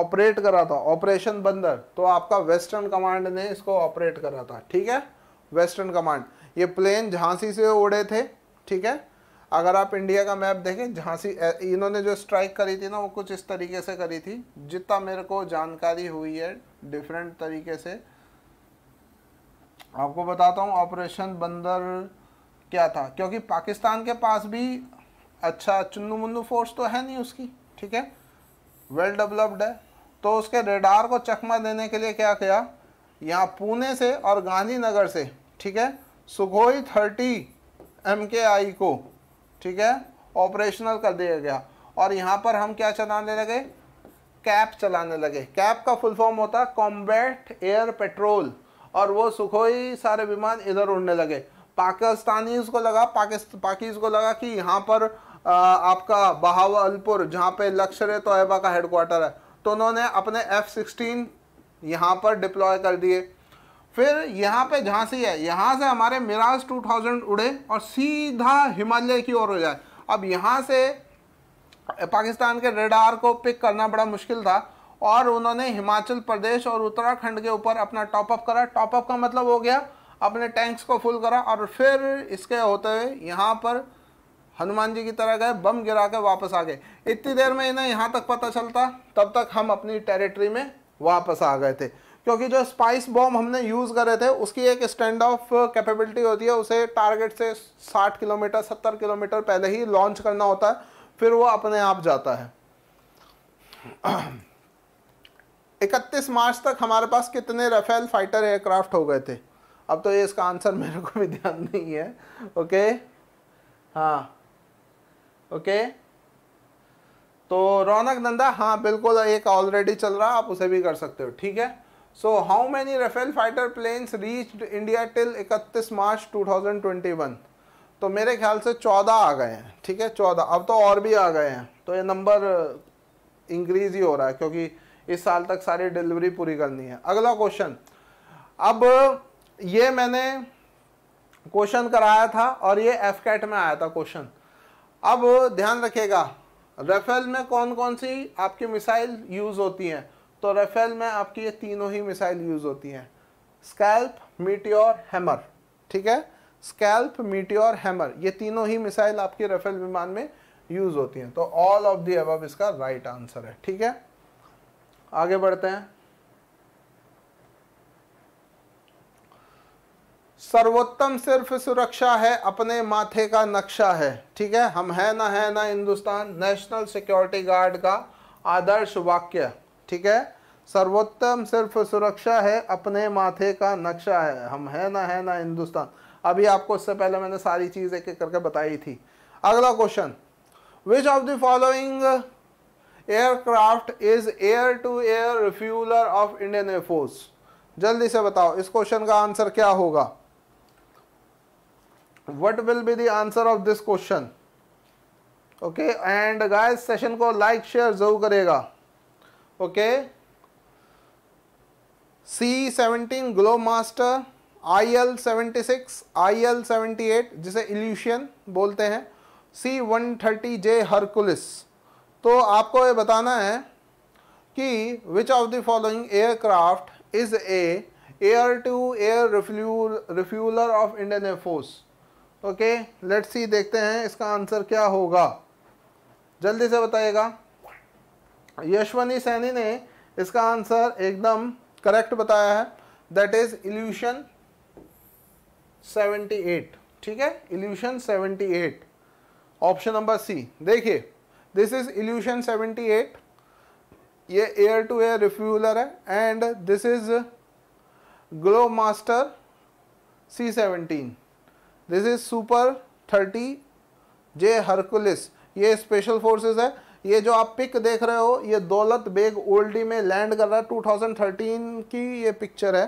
ऑपरेट करा था ऑपरेशन बंदर तो आपका वेस्टर्न कमांड ने इसको ऑपरेट करा था ठीक है वेस्टर्न कमांड ये प्लेन झांसी से उड़े थे ठीक है अगर आप इंडिया का मैप देखें झांसी इन्होंने जो स्ट्राइक करी थी ना वो कुछ इस तरीके से करी थी जितना मेरे को जानकारी हुई है डिफरेंट तरीके से आपको बताता हूँ ऑपरेशन बंदर क्या था क्योंकि पाकिस्तान के पास भी अच्छा चुन्नू मुन्नू फोर्स तो है नहीं उसकी ठीक है वेल डेवलप्ड है तो उसके रेडार को चकमा देने के लिए क्या किया यहाँ पुणे से और गांधीनगर से ठीक है सुखोई थर्टी एम के आई को ठीक है ऑपरेशनल कर दिया गया और यहाँ पर हम क्या चलाने लगे कैप चलाने लगे कैप का फुल फॉर्म होता कॉम्बैट एयर पेट्रोल और वो सुखोई सारे विमान इधर उड़ने लगे पाकिस्तानी को लगा पाकिस्त पाकिज को लगा कि यहाँ पर आपका बहावलपुर जहाँ पे लक्शर तोयबा का हेडक्वार्टर है तो उन्होंने अपने एफ सिक्सटीन यहाँ पर डिप्लॉय कर दिए फिर यहाँ पे झांसी है यहाँ से हमारे मिराज 2000 उड़े और सीधा हिमालय की ओर हो जाए अब यहाँ से पाकिस्तान के रेडार को पिक करना बड़ा मुश्किल था और उन्होंने हिमाचल प्रदेश और उत्तराखंड के ऊपर अपना टॉपअप करा टॉपअप का मतलब हो गया अपने टैंक्स को फुल करा और फिर इसके होते हुए यहाँ पर हनुमान जी की तरह गए बम गिरा कर वापस आ गए इतनी देर में इन्हें यहाँ तक पता चलता तब तक हम अपनी टेरिटरी में वापस आ गए थे क्योंकि जो स्पाइस बॉम्ब हमने यूज़ करे थे उसकी एक स्टैंड ऑफ कैपेबिलिटी होती है उसे टारगेट से 60 किलोमीटर 70 किलोमीटर पहले ही लॉन्च करना होता है फिर वो अपने आप जाता है 31 मार्च तक हमारे पास कितने रफेल फाइटर एयरक्राफ्ट हो गए थे अब तो ये इसका आंसर मेरे को भी ध्यान नहीं है ओके हाँ ओके तो रौनक नंदा हाँ बिल्कुल एक ऑलरेडी चल रहा आप उसे भी कर सकते हो ठीक है so how many Rafale fighter planes reached India till 31 March 2021 तो मेरे ख्याल से 14 आ गए हैं ठीक है 14 अब तो और भी आ गए हैं तो ये नंबर इंक्रीज uh, ही हो रहा है क्योंकि इस साल तक सारी डिलीवरी पूरी करनी है अगला क्वेश्चन अब ये मैंने क्वेश्चन कराया था और ये एफ कैट में आया था क्वेश्चन अब ध्यान रखेगा रफेल में कौन कौन सी आपकी मिसाइल यूज़ होती हैं तो रफेल में आपकी ये तीनों ही मिसाइल यूज़ होती हैं स्कैल्प मीटियोर हैमर ठीक है स्कैल्प मीटियोर हैमर ये तीनों ही मिसाइल आपके रफेल विमान में यूज़ होती हैं तो ऑल ऑफ दी अब इसका राइट आंसर है ठीक है आगे बढ़ते हैं सर्वोत्तम सिर्फ सुरक्षा है अपने माथे का नक्शा है ठीक है हम है ना है ना हिंदुस्तान नेशनल सिक्योरिटी गार्ड का आदर्श वाक्य ठीक है सर्वोत्तम सिर्फ सुरक्षा है अपने माथे का नक्शा है हम है ना है ना हिंदुस्तान अभी आपको उससे पहले मैंने सारी चीज़ एक एक करके बताई थी अगला question which of the following aircraft is air to air refueller of Indian air force जल्दी से बताओ इस क्वेश्चन का आंसर क्या होगा what will be the answer of this question okay and guys session को like share जरूर करेगा okay C17 Glow Master IL76 IL78 जिसे इल्यूशन बोलते हैं C130J हरकुलिस तो आपको ये बताना है कि which of the following aircraft is a air to air refueller of Indian air force okay let's see देखते हैं इसका आंसर क्या होगा जल्दी से बताइएगा यशवनी सैनी ने इसका आंसर एकदम करेक्ट बताया है दैट इज इल्यूशन 78 ठीक है इल्यूशन 78 ऑप्शन नंबर सी देखिए दिस इज इल्यूशन 78 ये एयर टू एयर रिफ्यूलर है and this is Globemaster C seventeen this is super thirty J Hercules ये स्पेशल फोर्सेस है ये जो आप पिक देख रहे हो ये दौलत बेग ओल्डी में लैंड कर रहा है 2013 की ये पिक्चर है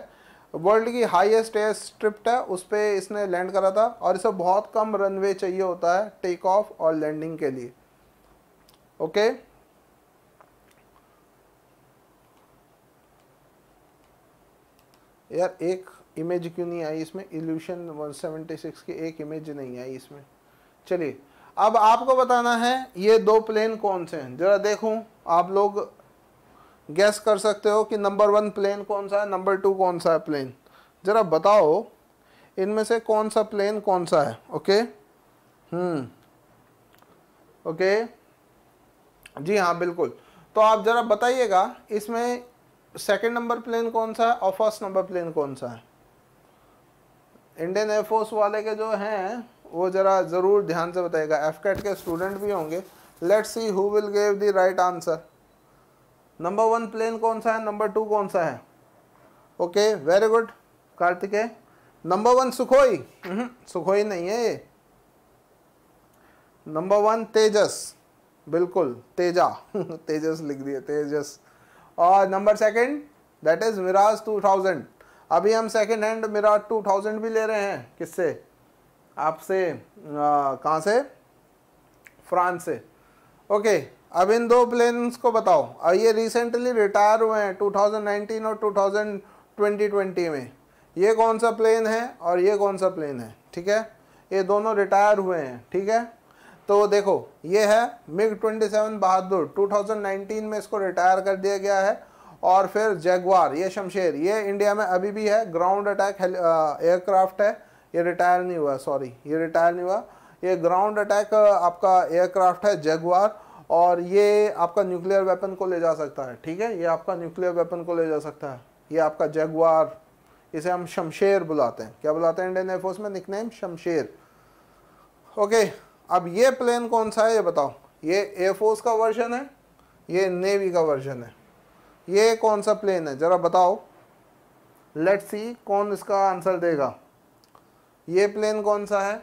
वर्ल्ड की हाईएस्ट एयर स्ट्रिप्ट है उस पर इसने लैंड करा था और इसे बहुत कम रनवे चाहिए होता है टेक ऑफ और लैंडिंग के लिए ओके यार एक इमेज क्यों नहीं आई इसमें इल्यूशन 176 की एक इमेज नहीं आई इसमें चलिए अब आपको बताना है ये दो प्लेन कौन से हैं ज़रा देखूं आप लोग गैस कर सकते हो कि नंबर वन प्लेन कौन सा है नंबर टू कौन सा है प्लेन ज़रा बताओ इनमें से कौन सा प्लेन कौन सा है ओके हम्म ओके जी हाँ बिल्कुल तो आप ज़रा बताइएगा इसमें सेकंड नंबर प्लेन कौन सा है और फर्स्ट नंबर प्लेन कौन सा है इंडियन एयरफोर्स वाले के जो हैं वो ज़रा ज़रूर ध्यान से बताएगा एफ कैट के स्टूडेंट भी होंगे let's see who will give the right answer number one plane कौन सा है नंबर टू कौन सा है ओके वेरी गुड कार्तिक है number one Sukhoi hmm, Sukhoi नहीं है ये नंबर वन तेजस बिल्कुल तेजा तेजस लिख दिया तेजस और number second that is Mirage two thousand अभी हम सेकेंड हैंड मेरा टू थाउजेंड भी ले रहे हैं किससे आपसे कहाँ से फ्रांस से ओके अब इन दो प्लेन्स को बताओ और ये रिसेंटली रिटायर हुए हैं 2019 और 2020 में ये कौन सा प्लेन है और ये कौन सा प्लेन है ठीक है ये दोनों रिटायर हुए हैं ठीक है तो देखो ये है मिग 27 बहादुर 2019 में इसको रिटायर कर दिया गया है और फिर जैगवार ये शमशेर ये इंडिया में अभी भी है ग्राउंड अटैक एयरक्राफ्ट है ये रिटायर नहीं हुआ सॉरी ये रिटायर नहीं हुआ ये ग्राउंड अटैक आपका एयरक्राफ्ट है जैगवार और ये आपका न्यूक्लियर वेपन को ले जा सकता है ठीक है ये आपका न्यूक्लियर वेपन को ले जा सकता है ये आपका जैगवार इसे हम शमशेर बुलाते हैं क्या बुलाते हैं इंडियन एयरफोर्स में निकनेम शमशेर ओके अब ये प्लेन कौन सा है ये बताओ ये एयरफोर्स का वर्जन है ये नेवी का वर्जन है ये कौन सा प्लेन है ज़रा बताओ लेट सी कौन इसका आंसर देगा ये प्लेन कौन सा है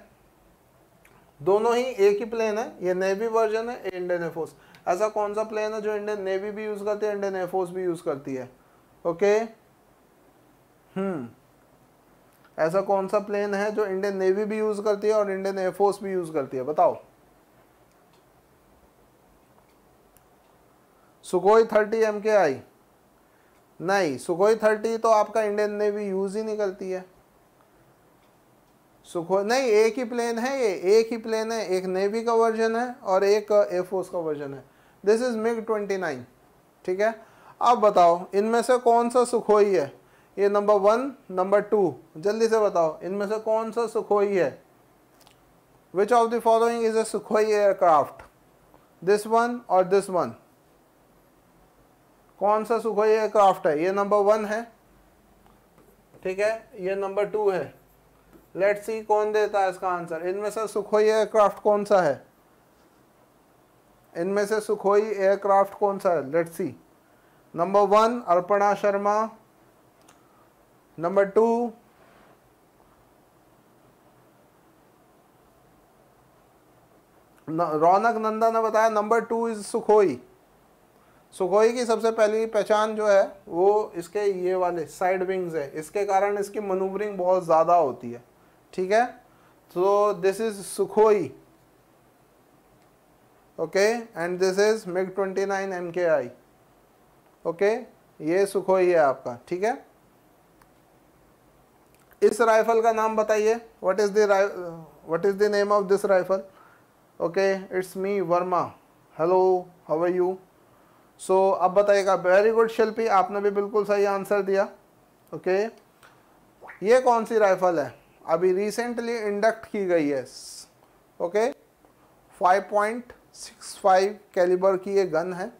दोनों ही एक ही प्लेन है ये नेवी वर्जन है इंडियन एयरफोर्स ऐसा कौन सा प्लेन है जो इंडियन नेवी भी यूज़ करती है इंडियन एयरफोर्स भी यूज़ करती है ओके हम्म hmm. ऐसा कौन सा प्लेन है जो इंडियन नेवी भी यूज़ करती है और इंडियन एयरफोर्स भी यूज़ करती है बताओ सुखोई थर्टी एम के आई नहीं सुखोई थर्टी तो आपका इंडियन नेवी यूज ही नहीं करती है सुखोई नहीं एक ही प्लेन है ये एक ही प्लेन है एक नेवी का वर्जन है और एक एयरफोर्स का वर्जन है this is MiG twenty nine ठीक है अब बताओ इनमें से कौन सा सुखोई है ये नंबर वन नंबर टू जल्दी से बताओ इनमें से कौन सा सुखोई है which of the following is a Sukhoi aircraft this one और दिस वन कौन सा सुखोई एयरक्राफ्ट है ये नंबर वन है ठीक है ये नंबर टू है लेट सी कौन देता है इसका आंसर इनमें से सुखोई एयरक्राफ्ट कौन सा है इनमें से सुखोई एयरक्राफ्ट कौन सा है let see number one Arpana Sharma number two Raunak Nanda ने बताया number two is Sukhoi Sukhoi की सबसे पहली पहचान जो है वो इसके ये वाले साइड विंग्स है इसके कारण इसकी मनूवरिंग बहुत ज़्यादा होती है ठीक है तो this is Sukhoi okay and this is MiG 29 nine M K I okay ये सुखोई है आपका ठीक है इस राइफल का नाम बताइए what is the what is the name of this rifle okay it's me Verma hello how are you so so, अब बताइएगा वेरी गुड शिल्पी आपने भी बिल्कुल सही आंसर दिया ओके okay. ये कौन सी राइफल है अभी रिसेंटली इंडक्ट की गई है ओके 5.65 कैलिबर की ये गन है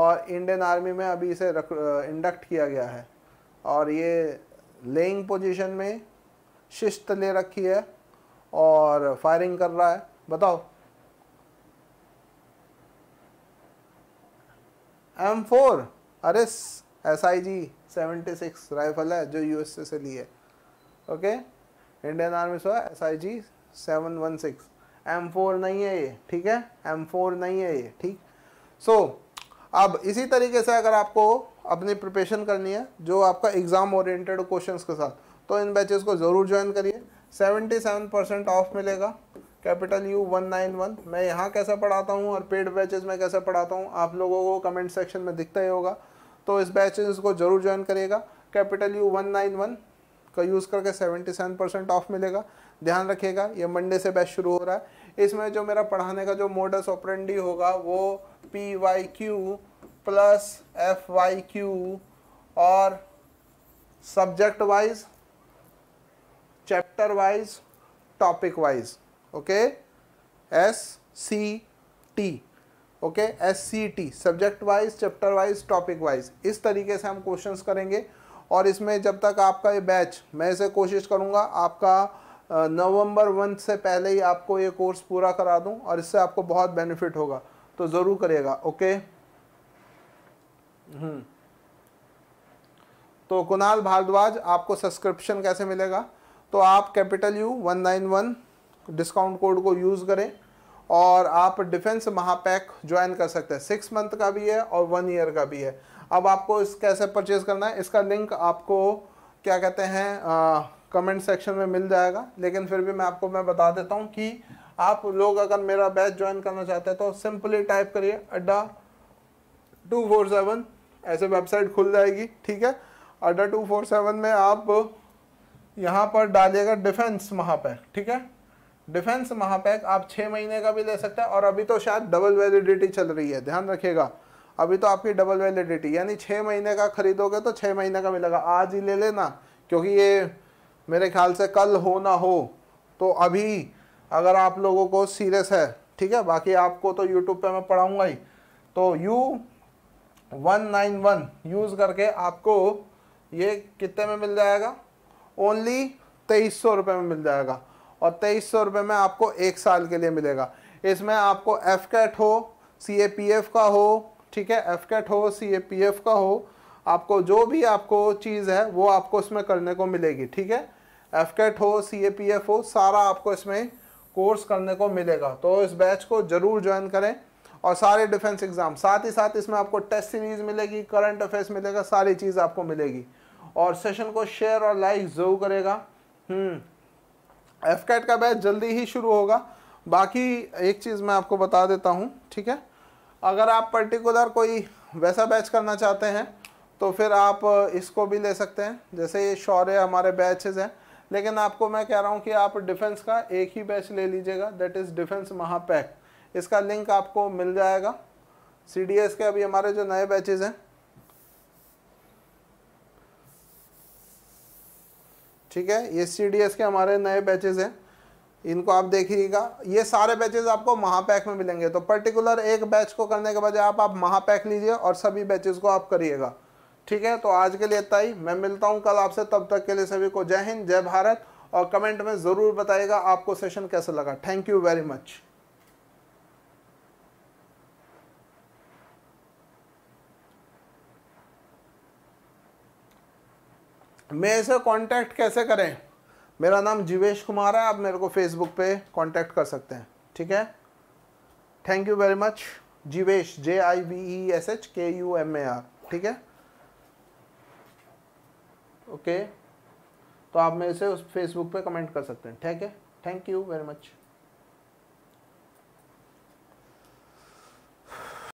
और इंडियन आर्मी में अभी इसे रक, इंडक्ट किया गया है और ये लेइंग पोजीशन में शिस्त ले रखी है और फायरिंग कर रहा है बताओ एम फोर अरे S I G seventy six rifle है जो यू एस ए से ली है ओके इंडियन आर्मी से S I G seven one six M four नहीं है ये ठीक है एम फोर नहीं है ये ठीक सो so, अब इसी तरीके से अगर आपको अपनी प्रिपरेशन करनी है जो आपका एग्ज़ाम ओरिएंटेड क्वेश्चंस के साथ तो इन बैचेस को ज़रूर ज्वाइन करिए सेवेंटी सेवन परसेंट ऑफ मिलेगा capital U one nine one मैं यहाँ कैसा पढ़ाता हूँ और पेड बैचेस में कैसे पढ़ाता हूँ आप लोगों को कमेंट सेक्शन में दिखता ही होगा तो इस बैचेस को ज़रूर ज्वाइन करिएगा capital U one nine one का यूज़ करके सेवेंटी सेवन परसेंट ऑफ मिलेगा ध्यान रखिएगा ये मंडे से बैच शुरू हो रहा है इसमें जो मेरा पढ़ाने का जो मोडस ऑपरेंडी होगा वो P Y Q plus F Y Q और subject wise chapter wise topic wise okay S C T okay S C T subject wise chapter wise topic wise इस तरीके से हम क्वेश्चंस करेंगे और इसमें जब तक आपका ये बैच मैं इसे कोशिश करूँगा आपका नवंबर वन से पहले ही आपको ये कोर्स पूरा करा दूँ और इससे आपको बहुत बेनिफिट होगा तो ज़रूर करिएगा ओके हम्म तो कुणाल भारद्वाज आपको सब्सक्रिप्शन कैसे मिलेगा तो आप capital U one nine one discount code को यूज़ करें और आप डिफेंस महापैक ज्वाइन कर सकते हैं सिक्स मंथ का भी है और वन ईयर का भी है अब आपको इस कैसे परचेज़ करना है इसका लिंक आपको क्या कहते हैं कमेंट सेक्शन में मिल जाएगा लेकिन फिर भी मैं आपको मैं बता देता हूँ कि आप लोग अगर मेरा बैच ज्वाइन करना चाहते हैं तो सिंपली टाइप करिए अड्डा टू फोर सेवन ऐसे वेबसाइट खुल जाएगी ठीक है अड्डा टू फोर सेवन में आप यहाँ पर डालिएगा डिफेंस महापैक ठीक है डिफेंस महापैक आप छः महीने का भी ले सकते हैं और अभी तो शायद डबल वैलिडिटी चल रही है ध्यान रखिएगा अभी तो आपकी डबल वैलिडिटी यानी छः महीने का खरीदोगे तो छः महीने का मिलेगा आज ही ले लेना क्योंकि ये मेरे ख्याल से कल हो ना हो तो अभी अगर आप लोगों को सीरियस है ठीक है बाकी आपको तो यूट्यूब पे मैं पढ़ाऊँगा ही तो U one nine one use करके आपको ये कितने में मिल जाएगा ओनली तेईस सौ रुपये में मिल जाएगा और तेईस सौ रुपये में आपको एक साल के लिए मिलेगा इसमें आपको एफ कैट हो सी ए पी एफ का हो ठीक है एफ कैट हो सी ए पी एफ का हो आपको जो भी आपको चीज़ है वो आपको इसमें करने को मिलेगी ठीक है एफ कैट हो सी ए पी एफ हो सारा आपको इसमें कोर्स करने को मिलेगा तो इस बैच को ज़रूर ज्वाइन करें और सारे डिफेंस एग्ज़ाम साथ ही साथ इसमें आपको टेस्ट सीरीज़ मिलेगी करंट अफेयर्स मिलेगा सारी चीज़ आपको मिलेगी और सेशन को शेयर और लाइक ज़रूर करेगा हम्म, एफ कैट का बैच जल्दी ही शुरू होगा बाकी एक चीज़ मैं आपको बता देता हूँ ठीक है अगर आप पर्टिकुलर कोई वैसा बैच करना चाहते हैं तो फिर आप इसको भी ले सकते हैं जैसे ये शौर्य हमारे बैचेज हैं लेकिन आपको मैं कह रहा हूँ कि आप डिफेंस का एक ही बैच ले लीजिएगा दैट इज़ डिफेंस महापैक इसका लिंक आपको मिल जाएगा सी के अभी हमारे जो नए बैचेज़ हैं ठीक है ये सी डी एस के हमारे नए बैचेज हैं इनको आप देखिएगा ये सारे बैचेज आपको महापैक में मिलेंगे तो पर्टिकुलर एक बैच को करने के बजाय आप आप महापैक लीजिए और सभी बैचेज को आप करिएगा ठीक है तो आज के लिए इतना ही मैं मिलता हूँ कल आपसे तब तक के लिए सभी को जय हिंद जय भारत और कमेंट में ज़रूर बताइएगा आपको सेशन कैसा लगा थैंक यू वेरी मच मेरे से कांटेक्ट कैसे करें मेरा नाम जीवेश कुमार है आप मेरे को फेसबुक पे कांटेक्ट कर सकते हैं ठीक है thank you very much Jeevesh J I V E S H K U M A R ठीक है ओके okay. तो आप मेरे से उस फेसबुक पे कमेंट कर सकते हैं ठीक है थैंक यू वेरी मच